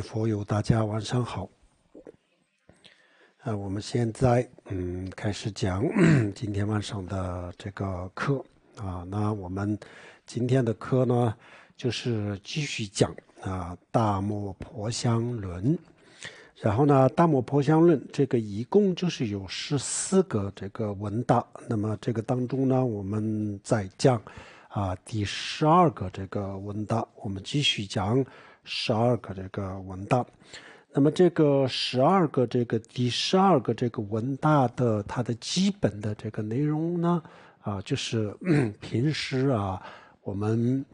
佛友，大家晚上好。啊，我们现在嗯开始讲 今天晚上的这个课啊。那我们今天的课呢，就是继续讲啊《大漠婆香论》。然后呢，《大漠婆香论》这个一共就是有十四个这个文档。那么这个当中呢，我们在讲啊第十二个这个文档，我们继续讲。十二个这个文大，那么这个十二个这个第十二个这个文大的它的基本的这个内容呢，啊，就是 平时啊，我们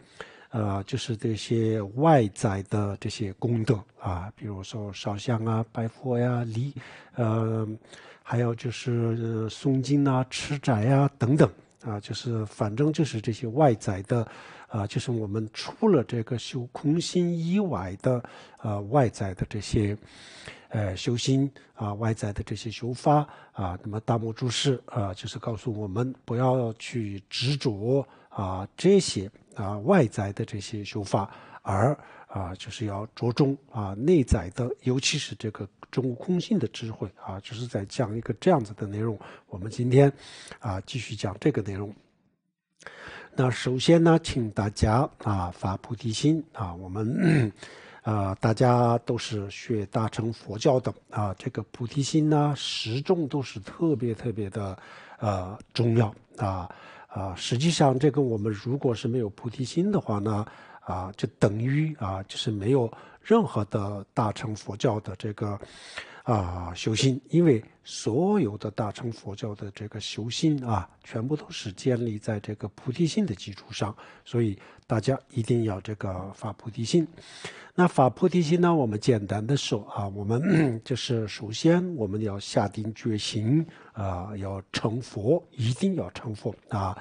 啊，就是这些外在的这些功德啊，比如说烧香啊、拜佛呀、礼，呃，还有就是诵经啊、吃斋呀等等啊，就是反正就是这些外在的。啊，就是我们除了这个修空心以外的，啊，外在的这些，呃，修心啊，外在的这些修法啊，那么大目注视啊，就是告诉我们不要去执着啊这些啊外在的这些修法，而啊，就是要着重啊内在的，尤其是这个中国空性的智慧啊，就是在讲一个这样子的内容。我们今天啊，继续讲这个内容。那首先呢，请大家啊发菩提心啊，我们 啊大家都是学大乘佛教的啊，这个菩提心呢，时众都是特别特别的呃重要啊啊，实际上这个我们如果是没有菩提心的话呢啊，就等于啊就是没有任何的大乘佛教的这个。啊，修心，因为所有的大乘佛教的这个修心啊，全部都是建立在这个菩提心的基础上，所以大家一定要这个发菩提心。那发菩提心呢？我们简单的说啊，我们 就是首先我们要下定决心啊，要成佛，一定要成佛啊。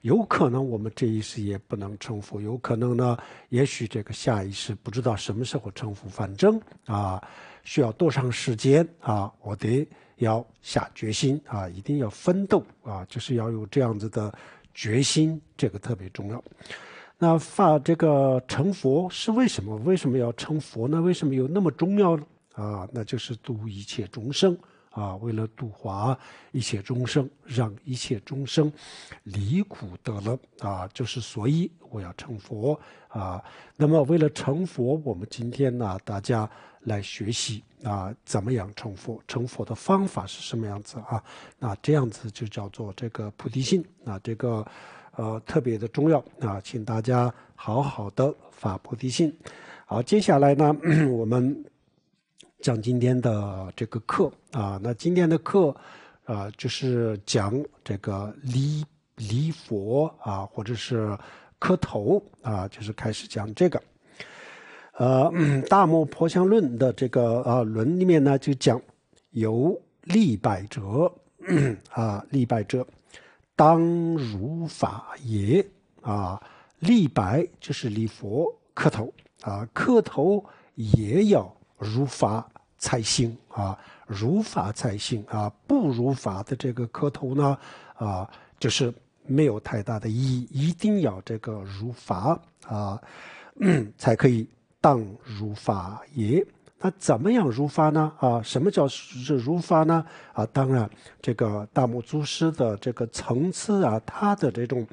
有可能我们这一世也不能成佛，有可能呢，也许这个下一世不知道什么时候成佛，反正啊。需要多长时间啊？我得要下决心啊，一定要奋斗啊，就是要有这样子的决心，这个特别重要。那发这个成佛是为什么？为什么要成佛呢？为什么有那么重要呢？啊，那就是度一切众生啊，为了度化一切众生，让一切众生离苦得乐啊，就是所以我要成佛啊。那么为了成佛，我们今天呢，大家。来学习啊，怎么样成佛？成佛的方法是什么样子啊？那这样子就叫做这个菩提心啊，这个，呃，特别的重要啊，请大家好好的发菩提心。好，接下来呢，我们讲今天的这个课啊，那今天的课啊，就是讲这个离离佛啊，或者是磕头啊，就是开始讲这个。呃，《大漠婆相论》的这个啊论里面呢，就讲：有立百者，啊，立百者，当如法也。啊，立白就是礼佛磕头，啊，磕头也要如法才行。啊，如法才行。啊，不如法的这个磕头呢，啊，就是没有太大的意义。一定要这个如法，啊，才可以。当如法也，那怎么样如法呢？啊，什么叫是如法呢？啊，当然，这个大木祖师的这个层次啊，他的这种，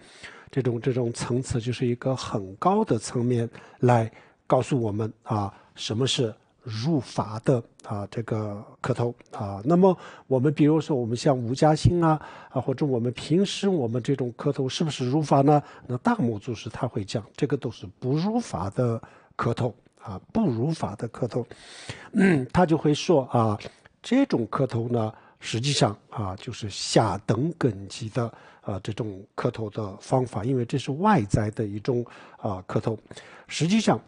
这种，这种层次，就是一个很高的层面来告诉我们啊，什么是入法的啊，这个磕头啊。那么我们比如说我们像吴家兴啊，啊，或者我们平时我们这种磕头是不是如法呢？那大木祖师他会讲，这个都是不如法的。磕头啊，不如法的磕头，嗯，他就会说啊，这种磕头呢，实际上啊，就是下等根级的啊这种磕头的方法，因为这是外在的一种啊磕头。实际上，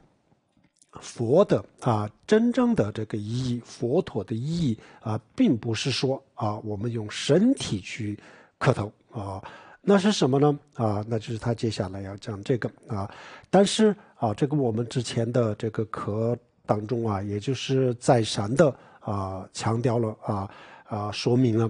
佛的啊真正的这个意，义，佛陀的意义啊，并不是说啊，我们用身体去磕头啊，那是什么呢？啊，那就是他接下来要讲这个啊，但是。啊，这个我们之前的这个课当中啊，也就是再三的啊强调了啊啊说明了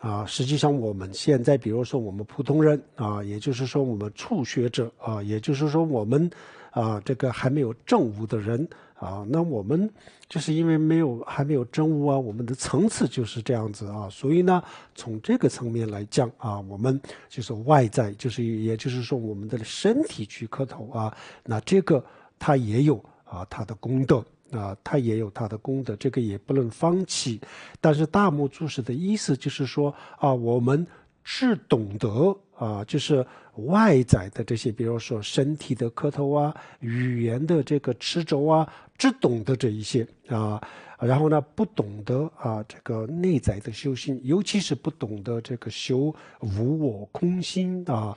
啊，实际上我们现在比如说我们普通人啊，也就是说我们初学者啊，也就是说我们啊这个还没有正悟的人。啊，那我们就是因为没有还没有真悟啊，我们的层次就是这样子啊，所以呢，从这个层面来讲啊，我们就是外在，就是也就是说我们的身体去磕头啊，那这个它也有啊，它的功德啊，它也有它的功德，这个也不能放弃。但是大目注视的意思就是说啊，我们是懂得。啊，就是外在的这些，比如说身体的磕头啊，语言的这个持轴啊，只懂得这一些啊，然后呢，不懂得啊这个内在的修行，尤其是不懂得这个修无我空心啊，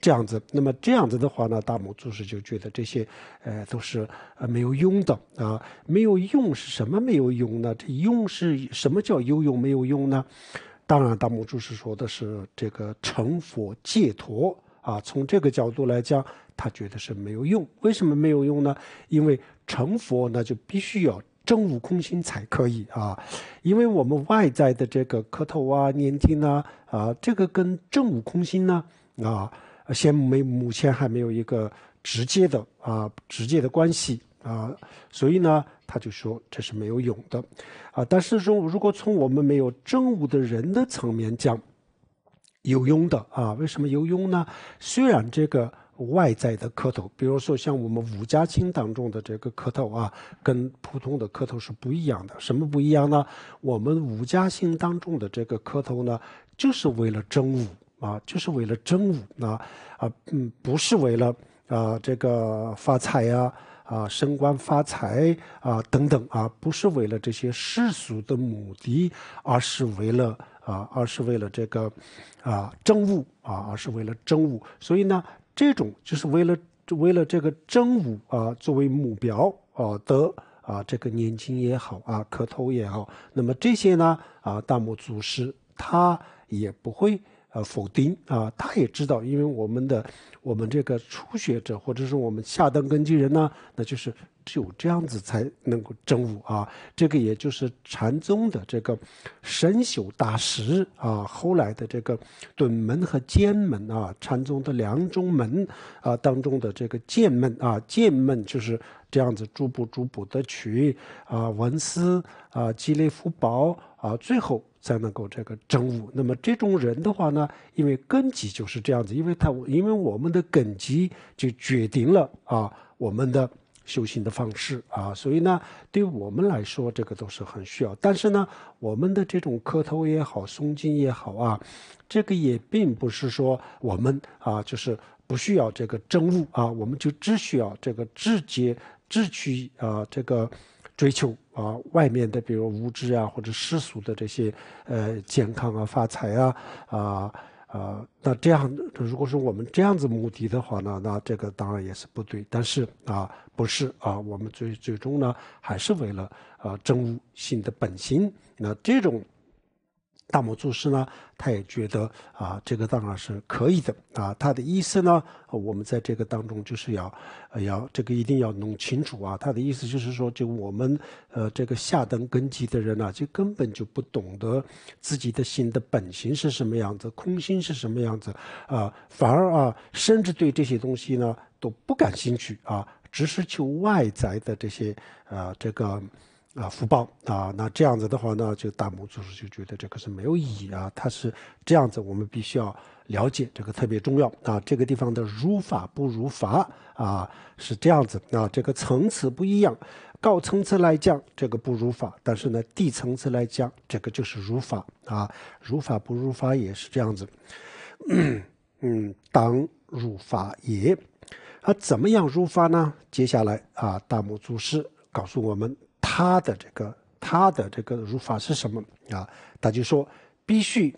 这样子。那么这样子的话呢，大木祖师就觉得这些，呃，都是呃没有用的啊，没有用是什么没有用呢？这用是什么叫有用没有用呢？当然，大木住是说的是这个成佛戒陀啊，从这个角度来讲，他觉得是没有用。为什么没有用呢？因为成佛呢，就必须要真悟空心才可以啊。因为我们外在的这个磕头啊、念经呐，啊，这个跟正悟空心呢，啊，先没目前还没有一个直接的啊，直接的关系。啊，所以呢，他就说这是没有用的，啊，但是说如果从我们没有正武的人的层面讲，有用的啊，为什么有用呢？虽然这个外在的磕头，比如说像我们五家亲当中的这个磕头啊，跟普通的磕头是不一样的。什么不一样呢？我们五家亲当中的这个磕头呢，就是为了正武。啊，就是为了真武啊，啊，嗯，不是为了啊这个发财呀。啊，升官发财啊，等等啊，不是为了这些世俗的目的，而是为了啊，而是为了这个啊，政务啊，而是为了政务。所以呢，这种就是为了为了这个政务啊，作为目标啊的啊，这个年轻也好啊，磕头也好，那么这些呢啊，大漠祖师他也不会。呃，否定啊，他也知道，因为我们的，我们这个初学者或者是我们下等根基人呢，那就是只有这样子才能够证悟啊。这个也就是禅宗的这个神修大师啊，后来的这个顿门和渐门啊，禅宗的两种门啊当中的这个剑门啊，剑门就是。这样子逐步逐步的取啊文思啊积累福报啊，最后才能够这个证悟。那么这种人的话呢，因为根基就是这样子，因为他因为我们的根基就决定了啊我们的修行的方式啊，所以呢，对我们来说这个都是很需要。但是呢，我们的这种磕头也好，诵经也好啊，这个也并不是说我们啊就是不需要这个证悟啊，我们就只需要这个直接。是去啊，这个追求啊，外面的，比如物质啊，或者世俗的这些呃，健康啊，发财啊，啊啊，那这样，如果说我们这样子目的的话呢，那这个当然也是不对。但是啊，不是啊，我们最最终呢，还是为了啊，证悟性的本心。那这种。大魔祖师呢，他也觉得啊，这个当然是可以的啊。他的意思呢，我们在这个当中就是要要这个一定要弄清楚啊。他的意思就是说，就我们呃这个下等根基的人呢，就根本就不懂得自己的心的本性是什么样子，空心是什么样子啊，反而啊，甚至对这些东西呢都不感兴趣啊，只是求外在的这些啊这个。啊，福报啊，那这样子的话呢，就大木祖师就觉得这个是没有意义啊。他是这样子，我们必须要了解这个特别重要啊。这个地方的如法不如法啊，是这样子啊。这个层次不一样，高层次来讲这个不如法，但是呢，低层次来讲这个就是如法啊。如法不如法也是这样子，嗯，当如法也。啊，怎么样如法呢？接下来啊，大木祖师告诉我们。他的这个，他的这个如法是什么啊？他就说必须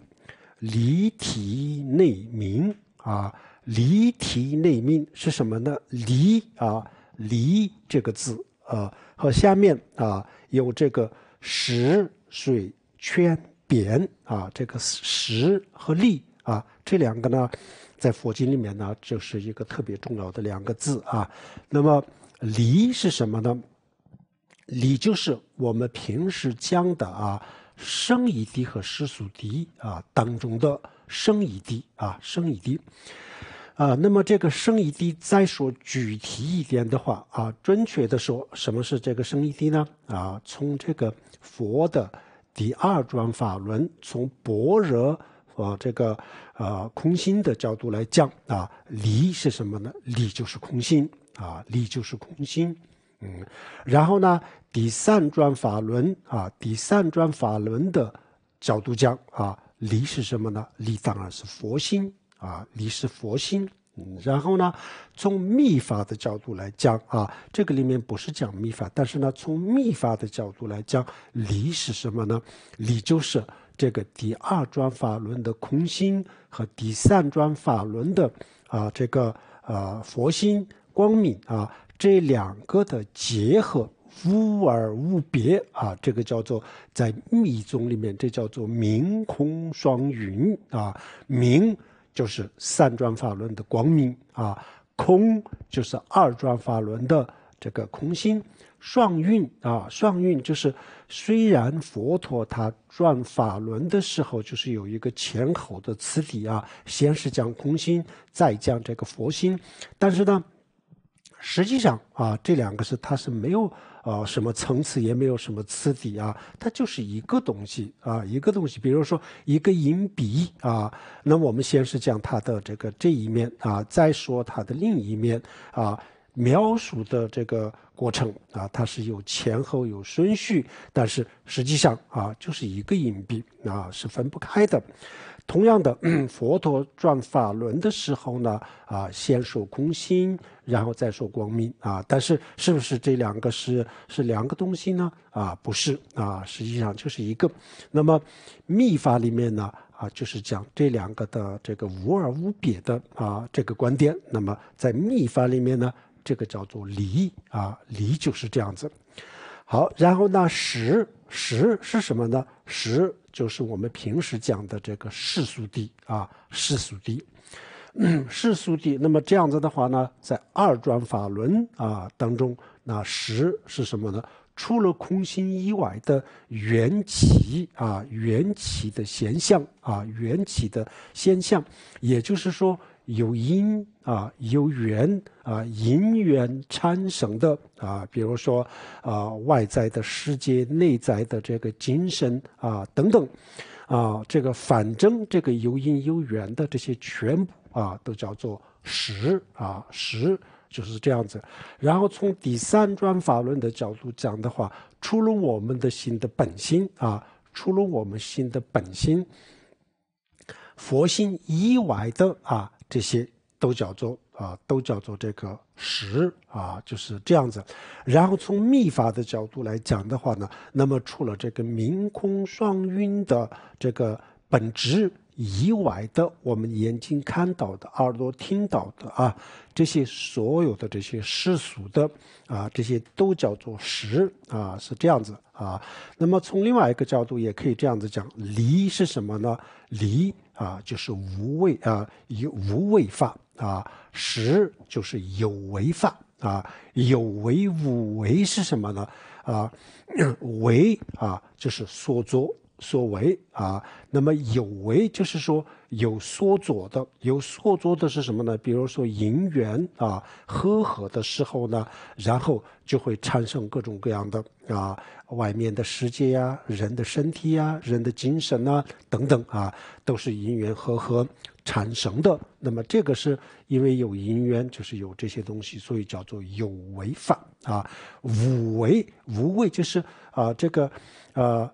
离体内明啊，离体内明是什么呢？离啊，离这个字啊，和下面啊有这个石水圈扁啊，这个石和力啊，这两个呢，在佛经里面呢，就是一个特别重要的两个字啊。那么离是什么呢？理就是我们平时讲的啊，生一地和世俗谛啊当中的生一地啊，生一地。啊，那么这个生一地再说具体一点的话啊，准确的说，什么是这个生一地呢？啊，从这个佛的第二转法轮，从般若啊这个呃空心的角度来讲啊，离是什么呢？离就是空心啊，离就是空心。嗯，然后呢？第三转法轮啊，第三转法轮的角度讲啊，离是什么呢？离当然是佛心啊，离是佛心。嗯，然后呢，从密法的角度来讲啊，这个里面不是讲密法，但是呢，从密法的角度来讲，离是什么呢？离就是这个第二转法轮的空心和第三转法轮的啊这个啊佛心光明啊。这两个的结合，无而无别啊，这个叫做在密宗里面，这叫做明空双云啊。明就是三转法轮的光明啊，空就是二转法轮的这个空心。双运啊，双运就是虽然佛陀他转法轮的时候，就是有一个前后磁体啊，先是讲空心，再讲这个佛心，但是呢。实际上啊，这两个是它是没有啊什么层次，也没有什么次底啊，它就是一个东西啊，一个东西。比如说一个银币啊，那我们先是讲它的这个这一面啊，再说它的另一面啊，描述的这个过程啊，它是有前后有顺序，但是实际上啊，就是一个银币啊，是分不开的。同样的，佛陀转法轮的时候呢，啊，先说空心，然后再说光明啊。但是，是不是这两个是是两个东西呢？啊，不是啊，实际上就是一个。那么，密法里面呢，啊，就是讲这两个的这个无二无别的啊这个观点。那么，在密法里面呢，这个叫做离啊，离就是这样子。好，然后呢，实实是什么呢？实。就是我们平时讲的这个世俗地啊，世俗地世俗地，那么这样子的话呢，在二转法轮啊当中，那十是什么呢？除了空心以外的缘起啊，缘起的现象啊，缘起的现象，也就是说。有因啊，有缘啊，因缘产生的啊，比如说啊，外在的世界、内在的这个精神啊等等啊，这个反正这个有因有缘的这些全部啊，都叫做实啊，实就是这样子。然后从第三专法论的角度讲的话，除了我们的心的本心啊，除了我们心的本心佛心以外的啊。这些都叫做啊，都叫做这个实啊，就是这样子。然后从密法的角度来讲的话呢，那么除了这个明空双晕的这个本质以外的，我们眼睛看到的、耳朵听到的啊，这些所有的这些世俗的啊，这些都叫做实啊，是这样子啊。那么从另外一个角度也可以这样子讲，离是什么呢？离。啊，就是无为啊，有无为法啊，实就是有为法啊。有为无为是什么呢？啊，为啊，就是所作。所为啊，那么有为就是说有所作的，有所作的是什么呢？比如说银元啊，合合的时候呢，然后就会产生各种各样的啊，外面的世界呀，人的身体啊，人的精神啊等等啊，都是银元和合产生的。那么这个是因为有因缘，就是有这些东西，所以叫做有为法啊。无为无为就是啊，这个呃。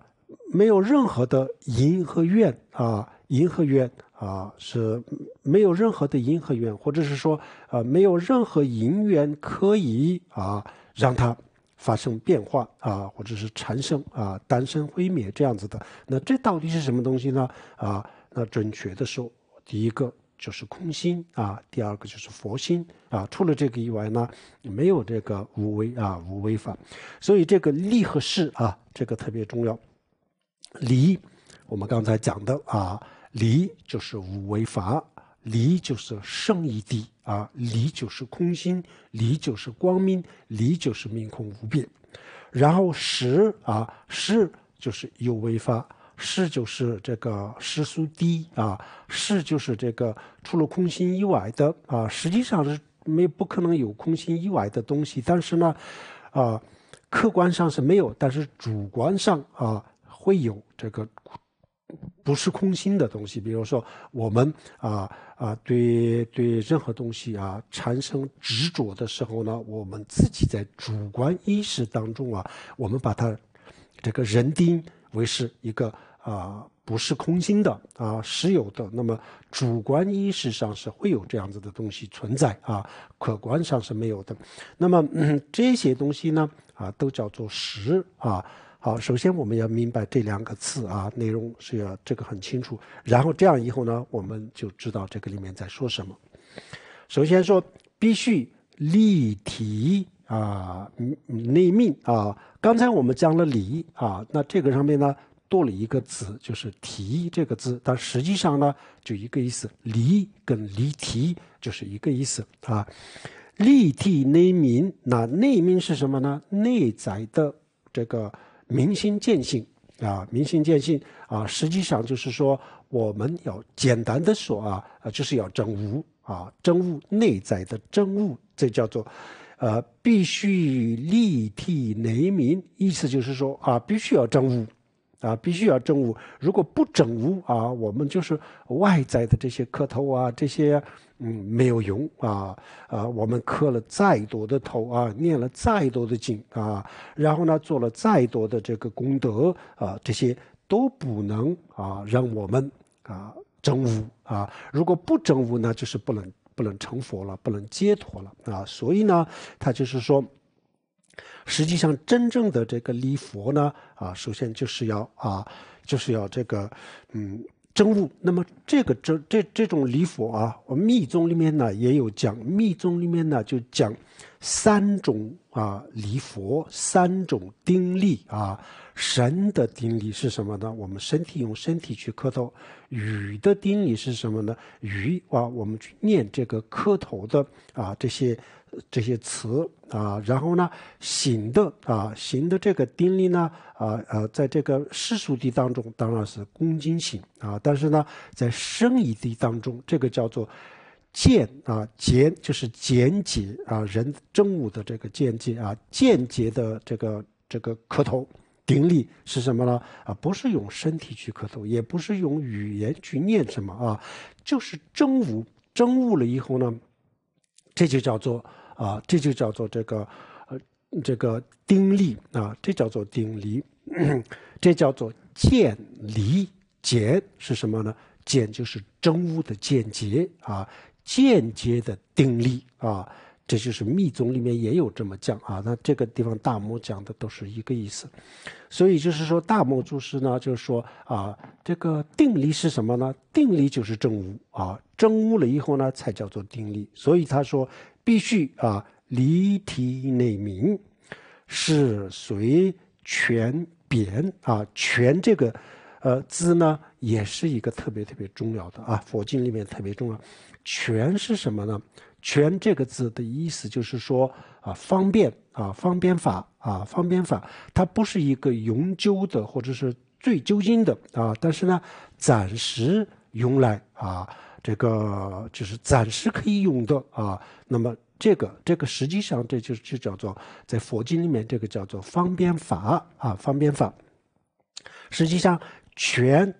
没有任何的因和怨啊，因和怨啊是没有任何的因和怨，或者是说啊，没有任何因缘可以啊让它发生变化啊，或者是产生啊、单生、毁灭这样子的。那这到底是什么东西呢？啊，那准确的说，第一个就是空心啊，第二个就是佛心啊。除了这个以外呢，没有这个无为啊、无为法。所以这个利和势啊，这个特别重要。离，我们刚才讲的啊，离就是无为法，离就是胜义地啊，离就是空心，离就是光明，离就是明空无变。然后实啊，实就是有为法，实就是这个实数低啊，实就是这个除了空心以外的啊，实际上是没不可能有空心以外的东西。但是呢，啊，客观上是没有，但是主观上啊。会有这个不是空心的东西，比如说我们啊啊对对任何东西啊产生执着的时候呢，我们自己在主观意识当中啊，我们把它这个人丁为是一个啊不是空心的啊实有的，那么主观意识上是会有这样子的东西存在啊，客观上是没有的。那么这些东西呢啊都叫做实啊。好，首先我们要明白这两个字啊，内容是要这个很清楚。然后这样以后呢，我们就知道这个里面在说什么。首先说必须立体啊，内命啊。刚才我们讲了理啊，那这个上面呢多了一个字，就是提这个字。但实际上呢，就一个意思，离跟离题就是一个意思啊。立体内命，那内命是什么呢？内在的这个。明心见性啊，明心见性啊，实际上就是说，我们要简单的说啊，就是要证悟啊，证悟内在的证悟，这叫做呃，必须立体雷鸣，意思就是说啊，必须要证悟啊，必须要证悟，如果不证悟啊，我们就是外在的这些磕头啊，这些。嗯，没有用啊啊！我们磕了再多的头啊，念了再多的经啊，然后呢，做了再多的这个功德啊，这些都不能啊，让我们啊证悟啊。如果不证悟呢，就是不能不能成佛了，不能解脱了啊。所以呢，他就是说，实际上真正的这个礼佛呢啊，首先就是要啊，就是要这个嗯。真悟，那么这个真这这种离佛啊，我密宗里面呢也有讲，密宗里面呢就讲三种啊离佛，三种定力啊。神的定力是什么呢？我们身体用身体去磕头。雨的定力是什么呢？雨啊，我们去念这个磕头的啊这些。这些词啊，然后呢，行的啊，行的这个定力呢啊呃，在这个世俗地当中当然是恭敬行啊，但是呢，在生意地当中，这个叫做见啊，见就是见解啊，人正悟的这个见解啊，间接的这个这个磕头顶礼是什么呢？啊，不是用身体去磕头，也不是用语言去念什么啊，就是真悟，真悟了以后呢，这就叫做。啊，这就叫做这个，呃，这个定力啊，这叫做定力，这叫做见离。见是什么呢？见就是正物的间接啊，间接的定力啊，这就是密宗里面也有这么讲啊。那这个地方大摩讲的都是一个意思，所以就是说大目注释呢，就是说啊，这个定力是什么呢？定力就是正悟啊，正悟了以后呢，才叫做定力。所以他说。必须啊离体内明，是随权贬啊。权这个，呃字呢也是一个特别特别重要的啊。佛经里面特别重要，权是什么呢？权这个字的意思就是说啊方便啊方便法啊方便法，它不是一个永久的或者是最究竟的啊，但是呢暂时用来啊。这个就是暂时可以用的啊。那么，这个这个实际上这就是就叫做在佛经里面这个叫做方便法啊，方便法。实际上，权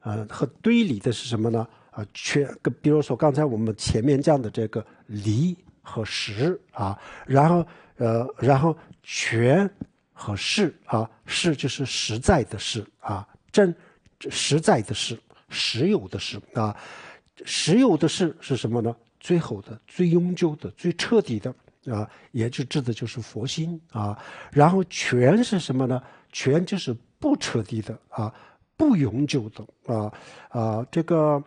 呃和堆离的是什么呢？啊，权，比如说刚才我们前面讲的这个离和实啊，然后呃，然后权和是啊，是就是实在的是啊，真实在的是实有的是啊。实有的是是什么呢？最好的、最永久的、最彻底的啊，也就指的就是佛心啊。然后全是什么呢？全就是不彻底的啊，不永久的啊，啊，这个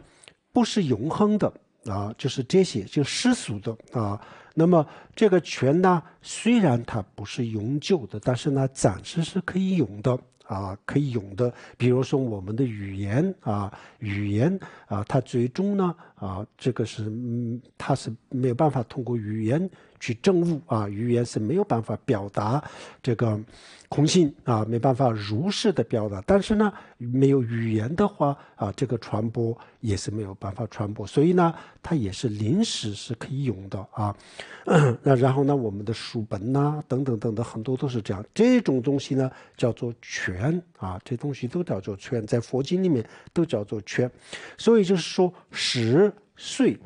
不是永恒的啊，就是这些就世俗的啊。那么这个权呢，虽然它不是永久的，但是呢，暂时是可以用的。啊，可以用的，比如说我们的语言啊，语言啊，它最终呢，啊，这个是，嗯，它是没有办法通过语言。去证悟啊，语言是没有办法表达这个空性啊，没办法如是的表达。但是呢，没有语言的话啊，这个传播也是没有办法传播。所以呢，它也是临时是可以用的啊。那然后呢，我们的书本呐，等等等等，很多都是这样。这种东西呢，叫做权啊，这东西都叫做权，在佛经里面都叫做权。所以就是说，十岁、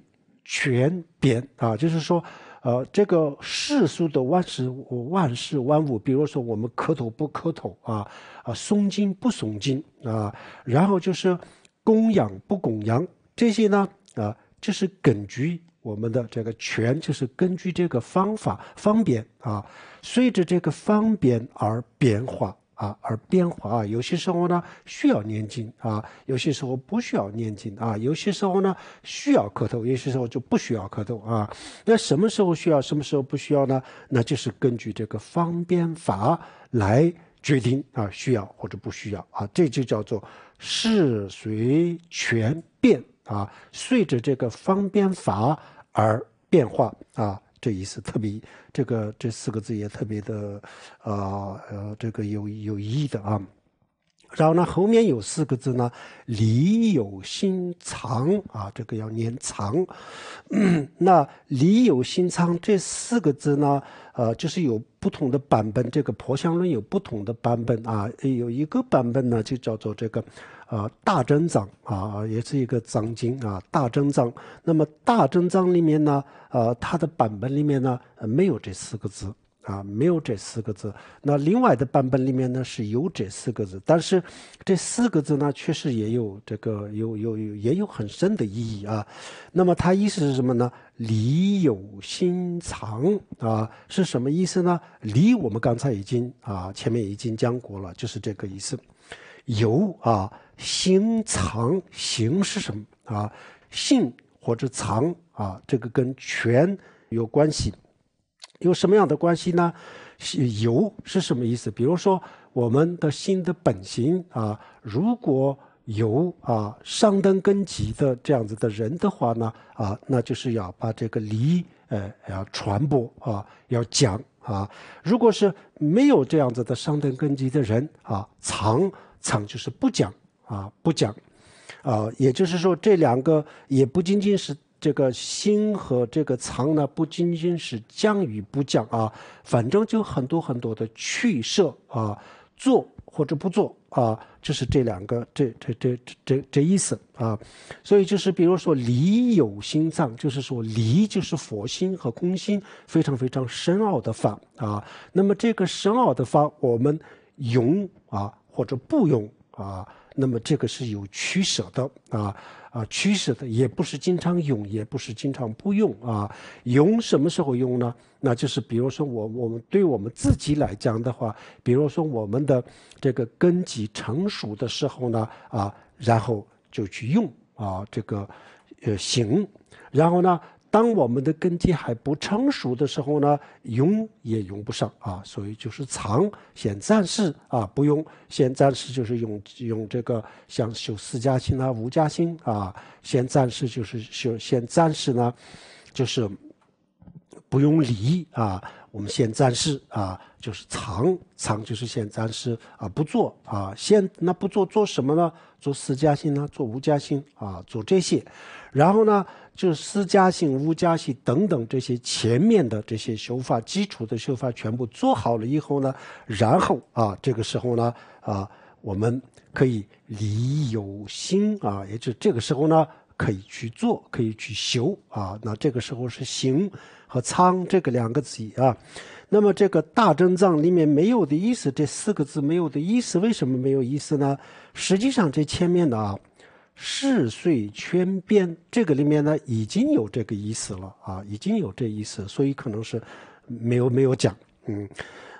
全编啊，就是说。呃，这个世俗的万事万事万物，比如说我们磕头不磕头啊，啊，诵经不诵经啊，然后就是供养不供养这些呢，啊，就是根据我们的这个权，就是根据这个方法方便啊，随着这个方便而变化。啊，而变化啊，有些时候呢需要念经啊，有些时候不需要念经啊，有些时候呢需要磕头，有些时候就不需要磕头啊。那什么时候需要，什么时候不需要呢？那就是根据这个方便法来决定啊，需要或者不需要啊，这就叫做事随权变啊，随着这个方便法而变化啊。这意思特别，这个这四个字也特别的，啊呃这个有有意义的啊。然后呢，后面有四个字呢，里有心藏啊，这个要念藏。那里有心藏这四个字呢，呃就是有不同的版本，这个《婆香论》有不同的版本啊，有一个版本呢就叫做这个。啊，大真藏啊，也是一个藏经啊，大真藏。那么大真藏里面呢，呃，它的版本里面呢，没有这四个字啊，没有这四个字。那另外的版本里面呢是有这四个字，但是这四个字呢，确实也有这个有有有也有很深的意义啊。那么它意思是什么呢？理有心藏啊，是什么意思呢？理我们刚才已经啊前面已经讲过了，就是这个意思，有啊。心藏行是什么啊？性或者藏啊，这个跟权有关系，有什么样的关系呢？有是什么意思？比如说我们的心的本性啊，如果有啊上等根基的这样子的人的话呢啊，那就是要把这个离呃要传播啊，要讲啊。如果是没有这样子的上等根基的人啊，藏藏就是不讲。啊，不讲，啊，也就是说，这两个也不仅仅是这个心和这个藏呢，不仅仅是降与不降啊，反正就很多很多的去舍啊，做或者不做啊，就是这两个，这这这这这这意思啊，所以就是比如说离有心藏，就是说离就是佛心和空心，非常非常深奥的法啊，那么这个深奥的法，我们用啊，或者不用啊。那么这个是有取舍的啊，啊，取舍的也不是经常用，也不是经常不用啊。用什么时候用呢？那就是比如说我我们对我们自己来讲的话，比如说我们的这个根基成熟的时候呢，啊，然后就去用啊，这个，呃，行，然后呢。当我们的根基还不成熟的时候呢，用也用不上啊，所以就是藏，先暂时啊，不用，先暂时就是用用这个，像修四家心啊、五家心啊，先暂时就是修，先暂时呢，就是不用理啊，我们先暂时啊，就是藏藏就是先暂时啊，不做啊，先那不做做什么呢？做四家心呢？做五家心啊？做这些，然后呢？就是私家姓、乌家姓等等这些前面的这些修法、基础的修法全部做好了以后呢，然后啊，这个时候呢，啊，我们可以理有心啊，也就是这个时候呢，可以去做，可以去修啊。那这个时候是行和仓这个两个字啊。那么这个大真藏里面没有的意思，这四个字没有的意思，为什么没有意思呢？实际上这前面的啊。嗜岁全边，这个里面呢已经有这个意思了啊，已经有这意思，所以可能是没有没有讲，嗯，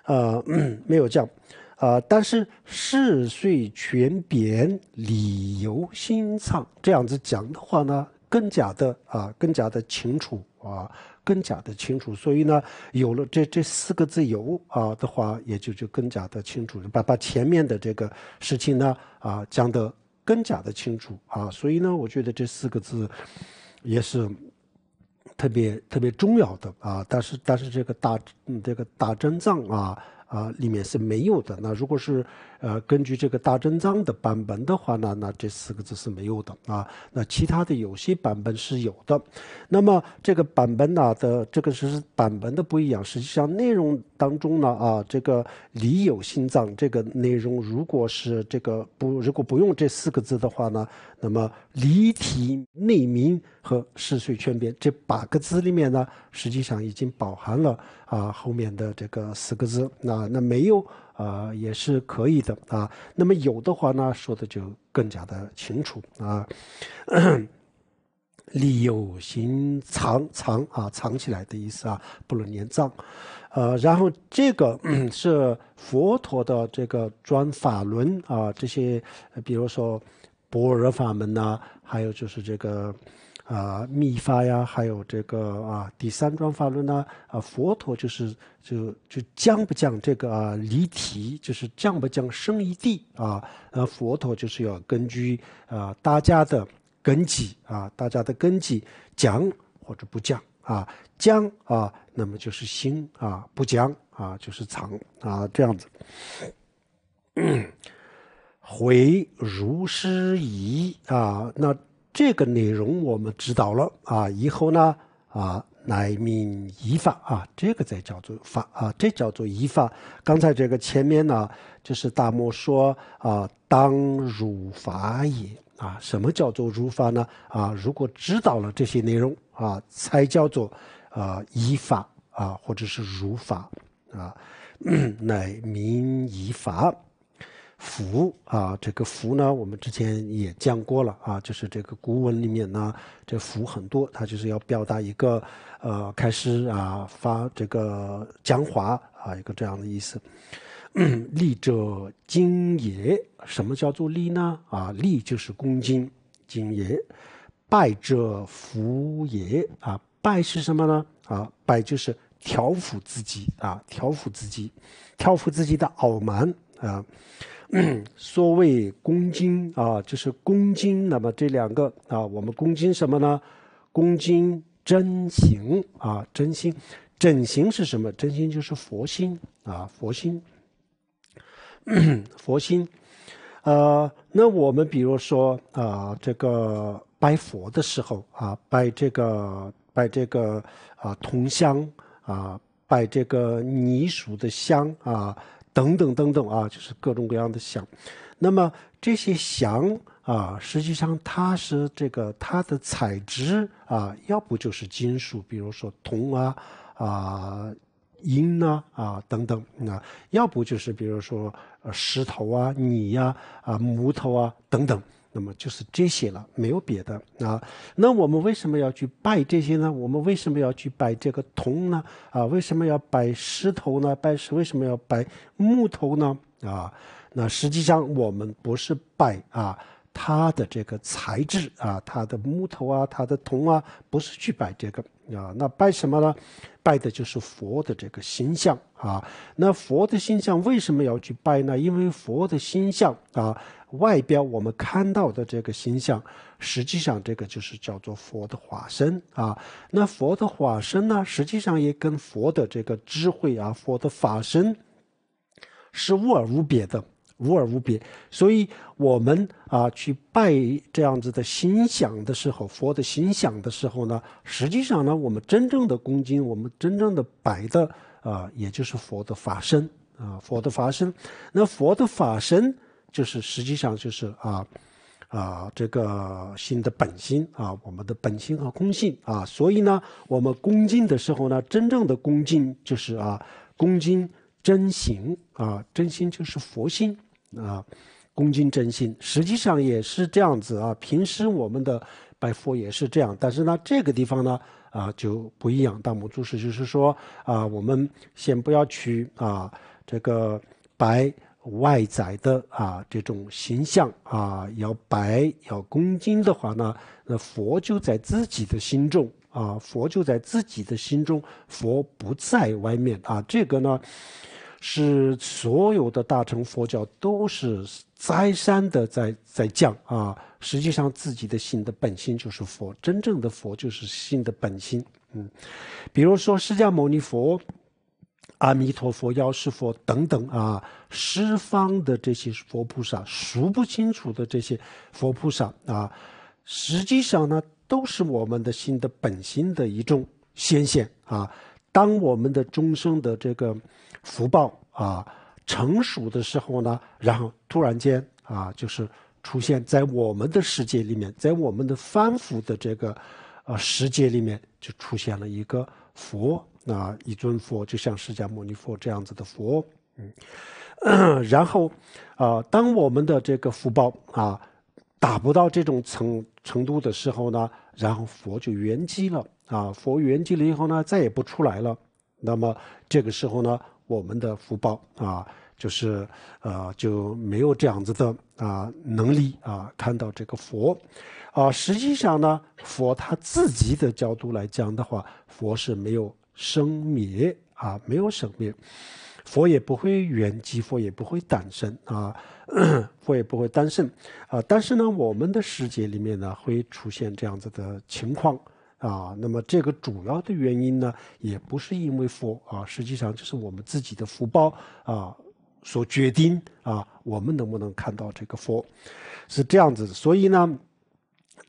呃，没有讲，呃，但是嗜岁全边，理由心藏，这样子讲的话呢，更加的啊，更加的清楚啊，更加的清楚，所以呢，有了这这四个字有啊的话，也就就更加的清楚，把把前面的这个事情呢啊讲的。更加的清楚啊，所以呢，我觉得这四个字也是特别特别重要的啊。但是，但是这个打这个打针仗啊啊里面是没有的。那如果是。呃，根据这个大正藏的版本的话呢，那这四个字是没有的啊。那其他的有些版本是有的。那么这个版本呢的这个是版本的不一样，实际上内容当中呢啊，这个里有心脏这个内容，如果是这个不如果不用这四个字的话呢，那么离体内明和嗜睡圈边这八个字里面呢，实际上已经包含了啊后面的这个四个字。那那没有。啊，也是可以的啊。那么有的话呢，说的就更加的清楚啊。利有行藏藏啊，藏起来的意思啊，不能念藏。呃，然后这个是佛陀的这个专法轮啊，这些比如说般若法门呐，还有就是这个。啊，密法呀，还有这个啊，第三章法论呢、啊，佛陀就是就就降不降这个离题，就是降不降生一地啊？那佛陀就是要根据啊大家的根基啊，大家的根基讲或者不讲啊，讲啊，那么就是心啊，不讲啊就是藏啊，这样子。回如师已啊，那。这个内容我们知道了啊，以后呢啊，乃名依法啊，这个才叫做法啊，这叫做依法。刚才这个前面呢，就是大漠说啊，当如法也啊。什么叫做如法呢？啊，如果知道了这些内容啊，才叫做啊依法啊，或者是如法啊，乃名依法。福啊，这个福呢，我们之前也讲过了啊，就是这个古文里面呢，这福很多，它就是要表达一个，呃，开始啊，发这个讲话啊，一个这样的意思。利 者金也，什么叫做利呢？啊，利就是公斤金也。败者福也，啊，败是什么呢？啊，败就是调幅自己啊，调幅自己，调幅自己的傲慢啊。所谓恭敬啊，就是恭敬。那么这两个啊，我们恭敬什么呢？恭敬真行啊，真心。真行是什么？真心就是佛心啊，佛心。佛心。呃，那我们比如说啊，这个拜佛的时候啊，拜这个拜这个啊，铜香啊，拜这个泥塑的香啊。等等等等啊，就是各种各样的响。那么这些响啊，实际上它是这个它的材质啊，要不就是金属，比如说铜啊、啊银啊、啊等等；那要不就是比如说呃石头啊、泥呀、啊木头啊等等。那么就是这些了，没有别的啊。那我们为什么要去拜这些呢？我们为什么要去拜这个铜呢？啊，为什么要拜石头呢？拜石为什么要拜木头呢？啊，那实际上我们不是拜啊。他的这个材质啊，他的木头啊，他的铜啊，不是去拜这个啊，那拜什么呢？拜的就是佛的这个形象啊。那佛的形象为什么要去拜呢？因为佛的形象啊，外表我们看到的这个形象，实际上这个就是叫做佛的化身啊。那佛的化身呢，实际上也跟佛的这个智慧啊，佛的法身是无二无别的。无二无别，所以我们啊去拜这样子的心想的时候，佛的心想的时候呢，实际上呢，我们真正的恭敬，我们真正的拜的啊，也就是佛的法身啊，佛的法身。那佛的法身就是实际上就是啊啊这个心的本心啊，我们的本心和空性啊，所以呢，我们恭敬的时候呢，真正的恭敬就是啊恭敬真行啊，真心就是佛心。啊，恭敬真心，实际上也是这样子啊。平时我们的拜佛也是这样，但是呢，这个地方呢，啊，就不一样。大目注释就是说，啊，我们先不要去啊，这个拜外在的啊这种形象啊，要拜要恭敬的话呢，那佛就在自己的心中啊，佛就在自己的心中，佛不在外面啊。这个呢。是所有的大乘佛教都是再三的在在降啊，实际上自己的心的本心就是佛，真正的佛就是心的本心。嗯，比如说释迦牟尼佛、阿弥陀佛、药师佛等等啊，十方的这些佛菩萨、数不清楚的这些佛菩萨啊，实际上呢，都是我们的心的本心的一种显现啊。当我们的终生的这个。福报啊，成熟的时候呢，然后突然间啊，就是出现在我们的世界里面，在我们的凡夫的这个呃世界里面，就出现了一个佛啊，一尊佛，就像释迦牟尼佛这样子的佛，嗯，然后啊，当我们的这个福报啊，达不到这种程程度的时候呢，然后佛就圆寂了啊，佛圆寂了以后呢，再也不出来了。那么这个时候呢？我们的福报啊，就是呃就没有这样子的啊能力啊，看到这个佛啊。实际上呢，佛他自己的角度来讲的话，佛是没有生灭啊，没有生灭，佛也不会圆寂，佛也不会诞生啊，佛也不会诞生啊。但是呢，我们的世界里面呢，会出现这样子的情况。啊，那么这个主要的原因呢，也不是因为佛啊，实际上就是我们自己的福报啊所决定啊，我们能不能看到这个佛，是这样子。所以呢。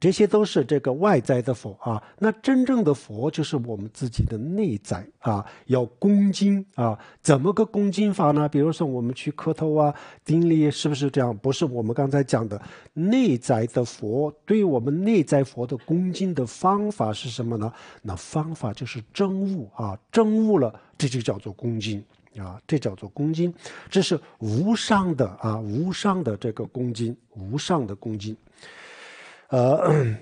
这些都是这个外在的佛啊，那真正的佛就是我们自己的内在啊，要恭敬啊，怎么个恭敬法呢？比如说我们去磕头啊，顶礼，是不是这样？不是我们刚才讲的内在的佛，对我们内在佛的恭敬的方法是什么呢？那方法就是真悟啊，真悟了，这就叫做恭敬啊，这叫做恭敬，这是无上的啊，无上的这个恭敬，无上的恭敬。呃，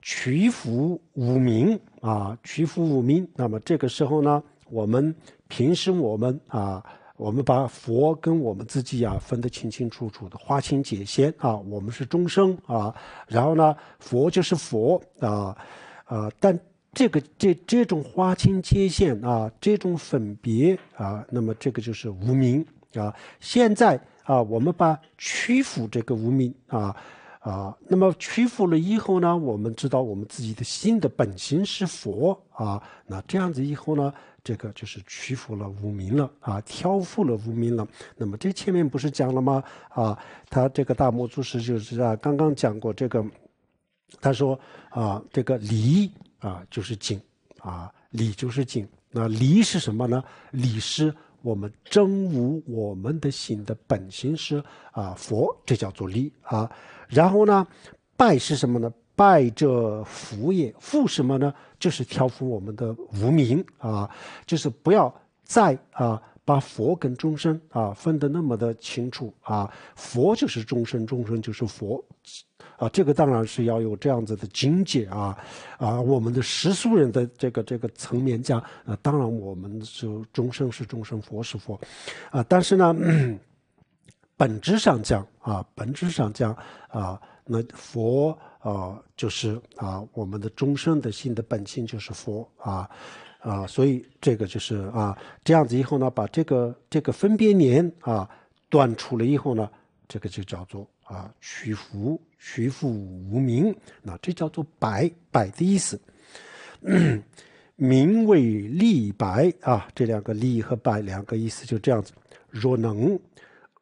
屈服无名啊，屈服无名。那么这个时候呢，我们平时我们啊，我们把佛跟我们自己啊分得清清楚楚的，花清界仙啊，我们是众生啊，然后呢，佛就是佛啊啊，但这个这这种花清界线啊，这种分别啊，那么这个就是无名啊。现在啊，我们把屈服这个无名啊。啊，那么屈服了以后呢，我们知道我们自己的心的本性是佛啊。那这样子以后呢，这个就是屈服了无名了啊，挑服了无名了。那么这前面不是讲了吗？啊，他这个大魔术师就是啊，刚刚讲过这个，他说啊，这个离啊就是境啊，离就是境。那离是什么呢？离是我们真无我们的心的本性是啊佛，这叫做离啊。然后呢，拜是什么呢？拜者福也，福什么呢？就是调服我们的无名啊，就是不要再啊把佛跟众生啊分得那么的清楚啊，佛就是众生，众生就是佛，啊，这个当然是要有这样子的境界啊，啊，我们的世俗人的这个这个层面讲，啊，当然我们是众生是众生，佛是佛，啊，但是呢。本质上讲啊，本质上讲啊，那佛啊，就是啊，我们的众生的性的本性就是佛啊啊，所以这个就是啊，这样子以后呢，把这个这个分别念啊断除了以后呢，这个就叫做啊取福取福无名，那这叫做白白的意思，名为利白啊，这两个利和白两个意思就这样子，若能。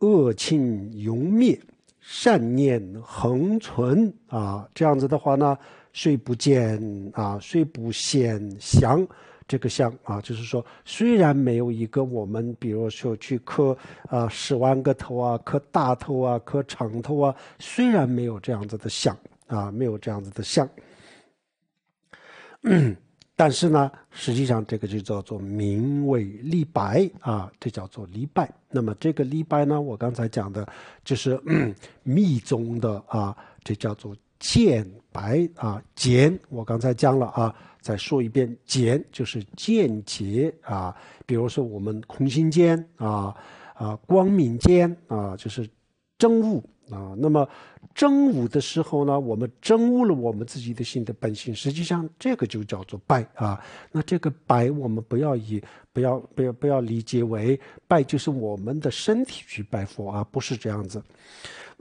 恶庆永灭，善念恒存啊！这样子的话呢，虽不见啊，虽不显祥。这个像啊，就是说，虽然没有一个我们，比如说去磕啊十万个头啊，磕大头啊，磕长头啊，虽然没有这样子的像啊，没有这样子的像。但是呢，实际上这个就叫做名为立白啊，这叫做立白。那么这个立白呢，我刚才讲的就是 密宗的啊，这叫做见白啊，见。我刚才讲了啊，再说一遍，见就是见解啊，比如说我们空心间啊，啊光明间啊，就是真物啊，那么真悟的时候呢，我们真悟了我们自己的心的本性，实际上这个就叫做拜啊。那这个拜，我们不要以不要不要不要理解为拜就是我们的身体去拜佛啊，不是这样子。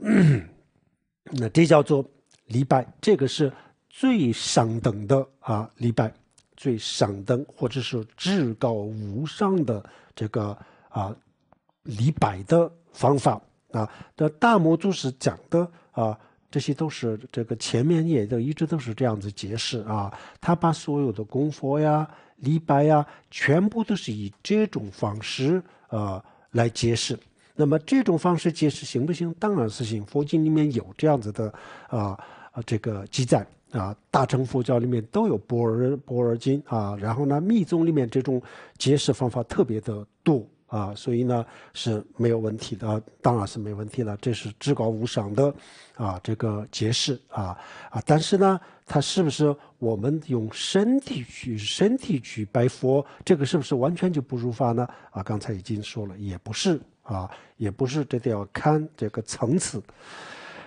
那这叫做礼拜，这个是最上等的啊，礼拜最上等，或者是至高无上的这个啊礼拜的方法。啊，这大魔祖师讲的啊，这些都是这个前面也都一直都是这样子解释啊。他把所有的《供佛呀》《李白呀》全部都是以这种方式啊来解释。那么这种方式解释行不行？当然是行。佛经里面有这样子的啊，这个记载啊，大乘佛教里面都有《般若》《般若经》啊。然后呢，密宗里面这种解释方法特别的多。啊，所以呢是没有问题的，当然是没问题了，这是至高无上的，啊，这个解释啊啊，但是呢，它是不是我们用身体去身体去拜佛，这个是不是完全就不如法呢？啊，刚才已经说了，也不是啊，也不是，这要看这个层次。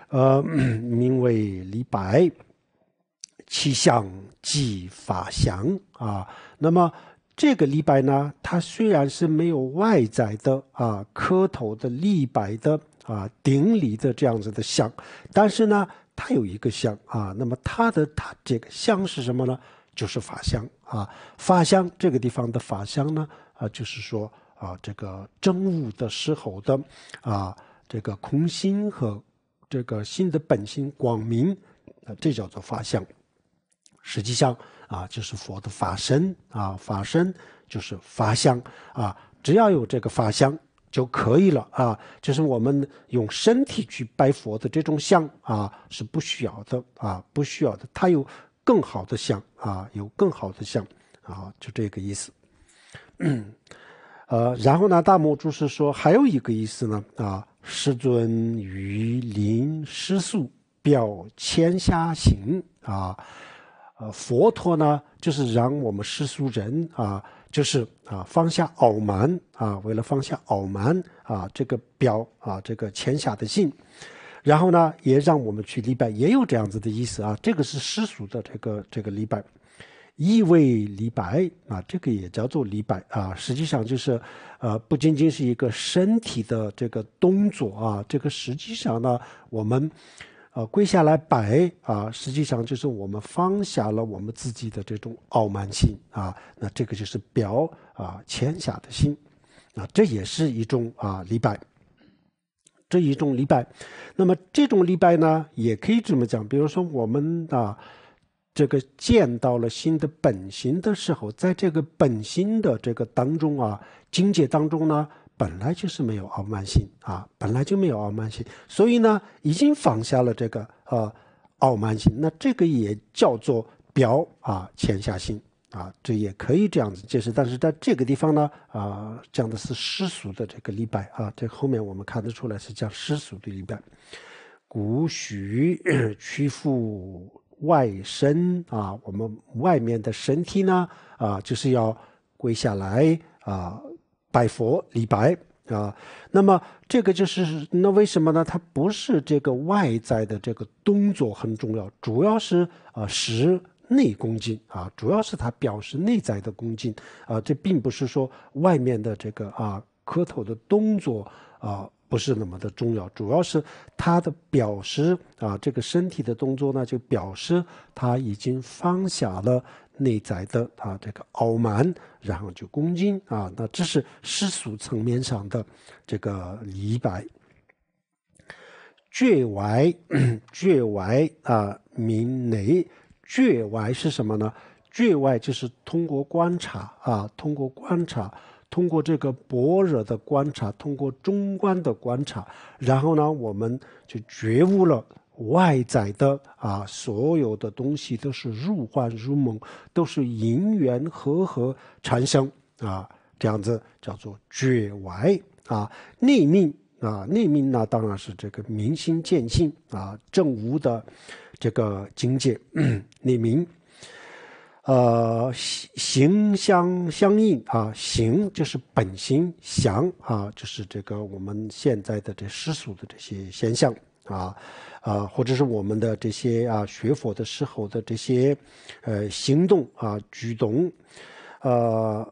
呃，名为李白，气象即法相啊，那么。这个立白呢，它虽然是没有外在的啊，磕头的、立白的啊、顶礼的这样子的像，但是呢，它有一个像啊。那么它的它这个像是什么呢？就是法香啊。法香这个地方的法香呢，啊，就是说啊，这个真悟的时候的啊，这个空心和这个心的本性光明，啊，这叫做法香。实际上。啊，就是佛的法身啊，法身就是法相啊，只要有这个法相就可以了啊。就是我们用身体去拜佛的这种相啊，是不需要的啊，不需要的。它有更好的相啊，有更好的相啊，就这个意思。呃，然后呢，大魔就是说还有一个意思呢啊，师尊于林师宿表千虾行啊。呃，佛陀呢，就是让我们世俗人啊，就是啊放下傲慢啊，为了放下傲慢啊，这个表啊，这个浅下的心，然后呢，也让我们去礼拜，也有这样子的意思啊。这个是世俗的这个这个礼拜，意味礼拜啊，这个也叫做礼拜啊。实际上就是，呃，不仅仅是一个身体的这个动作啊，这个实际上呢，我们。啊，跪下来拜啊，实际上就是我们放下了我们自己的这种傲慢心啊，那这个就是表啊，天下的心，啊，这也是一种啊礼拜，这一种礼拜。那么这种礼拜呢，也可以这么讲，比如说我们啊，这个见到了心的本心的时候，在这个本心的这个当中啊，境界当中呢。本来就是没有傲慢心啊，本来就没有傲慢心，所以呢，已经放下了这个呃傲慢心，那这个也叫做表啊，潜下心啊，这也可以这样子解释。但是在这个地方呢，啊，讲的是世俗的这个礼拜啊，这后面我们看得出来是讲世俗的礼拜。古许 屈服外身啊，我们外面的身体呢啊，就是要跪下来啊。拜佛，李白啊，那么这个就是那为什么呢？他不是这个外在的这个动作很重要，主要是啊实内恭敬啊，主要是他表示内在的恭敬啊，这并不是说外面的这个啊磕头的动作啊不是那么的重要，主要是他的表示啊这个身体的动作呢，就表示他已经放下了。内在的啊，这个傲慢，然后就恭敬啊，那这是世俗层面上的这个礼拜。觉外，觉 外啊，明内。觉外是什么呢？觉外就是通过观察啊，通过观察，通过这个般若的观察，通过中观的观察，然后呢，我们就觉悟了。外在的啊，所有的东西都是如幻如梦，都是因缘和合产生啊，这样子叫做觉外啊内命啊内命呢，当然是这个明心见性啊正无的这个境界 内明，呃形相相应啊，形就是本心，相啊就是这个我们现在的这世俗的这些现象。啊，啊，或者是我们的这些啊学佛的时候的这些呃行动啊举动，呃，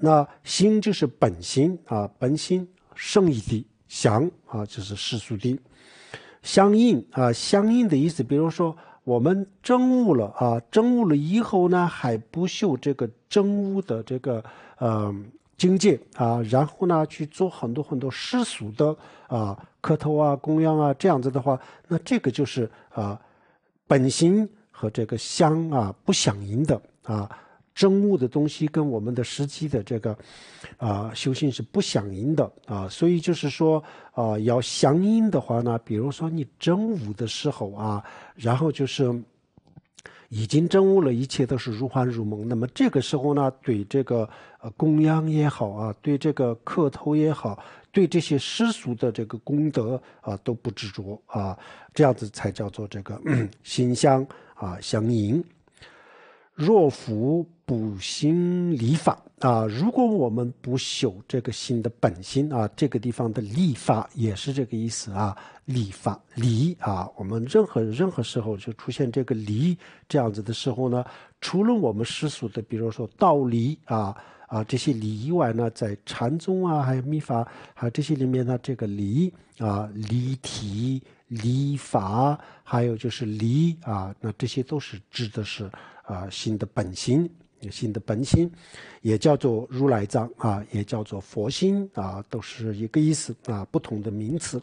那心就是本心啊，本心圣意的想啊，就是世俗的相应啊，相应的意思。比如说我们证悟了啊，证悟了以后呢，还不修这个证悟的这个呃境界啊，然后呢去做很多很多世俗的啊。磕头啊，供养啊，这样子的话，那这个就是啊，本心和这个相啊，不相应的啊，真悟的东西跟我们的实际的这个啊修行是不相应的啊，所以就是说啊，要相应的话呢，比如说你真悟的时候啊，然后就是已经真悟了，一切都是如幻如梦，那么这个时候呢，对这个呃供养也好啊，对这个磕头也好。对这些世俗的这个功德啊都不执着啊，这样子才叫做这个 心相啊相应。若夫补心礼法啊，如果我们不修这个心的本心啊，这个地方的立法也是这个意思啊，立法离啊，我们任何任何时候就出现这个离这样子的时候呢，除了我们世俗的，比如说道离啊。啊，这些礼以外呢，在禅宗啊，还有密法，还有这些里面呢，这个礼啊，离体、离法，还有就是离啊，那这些都是指的是啊心的本心，心的本心，也叫做如来藏啊，也叫做佛心啊，都是一个意思啊，不同的名词。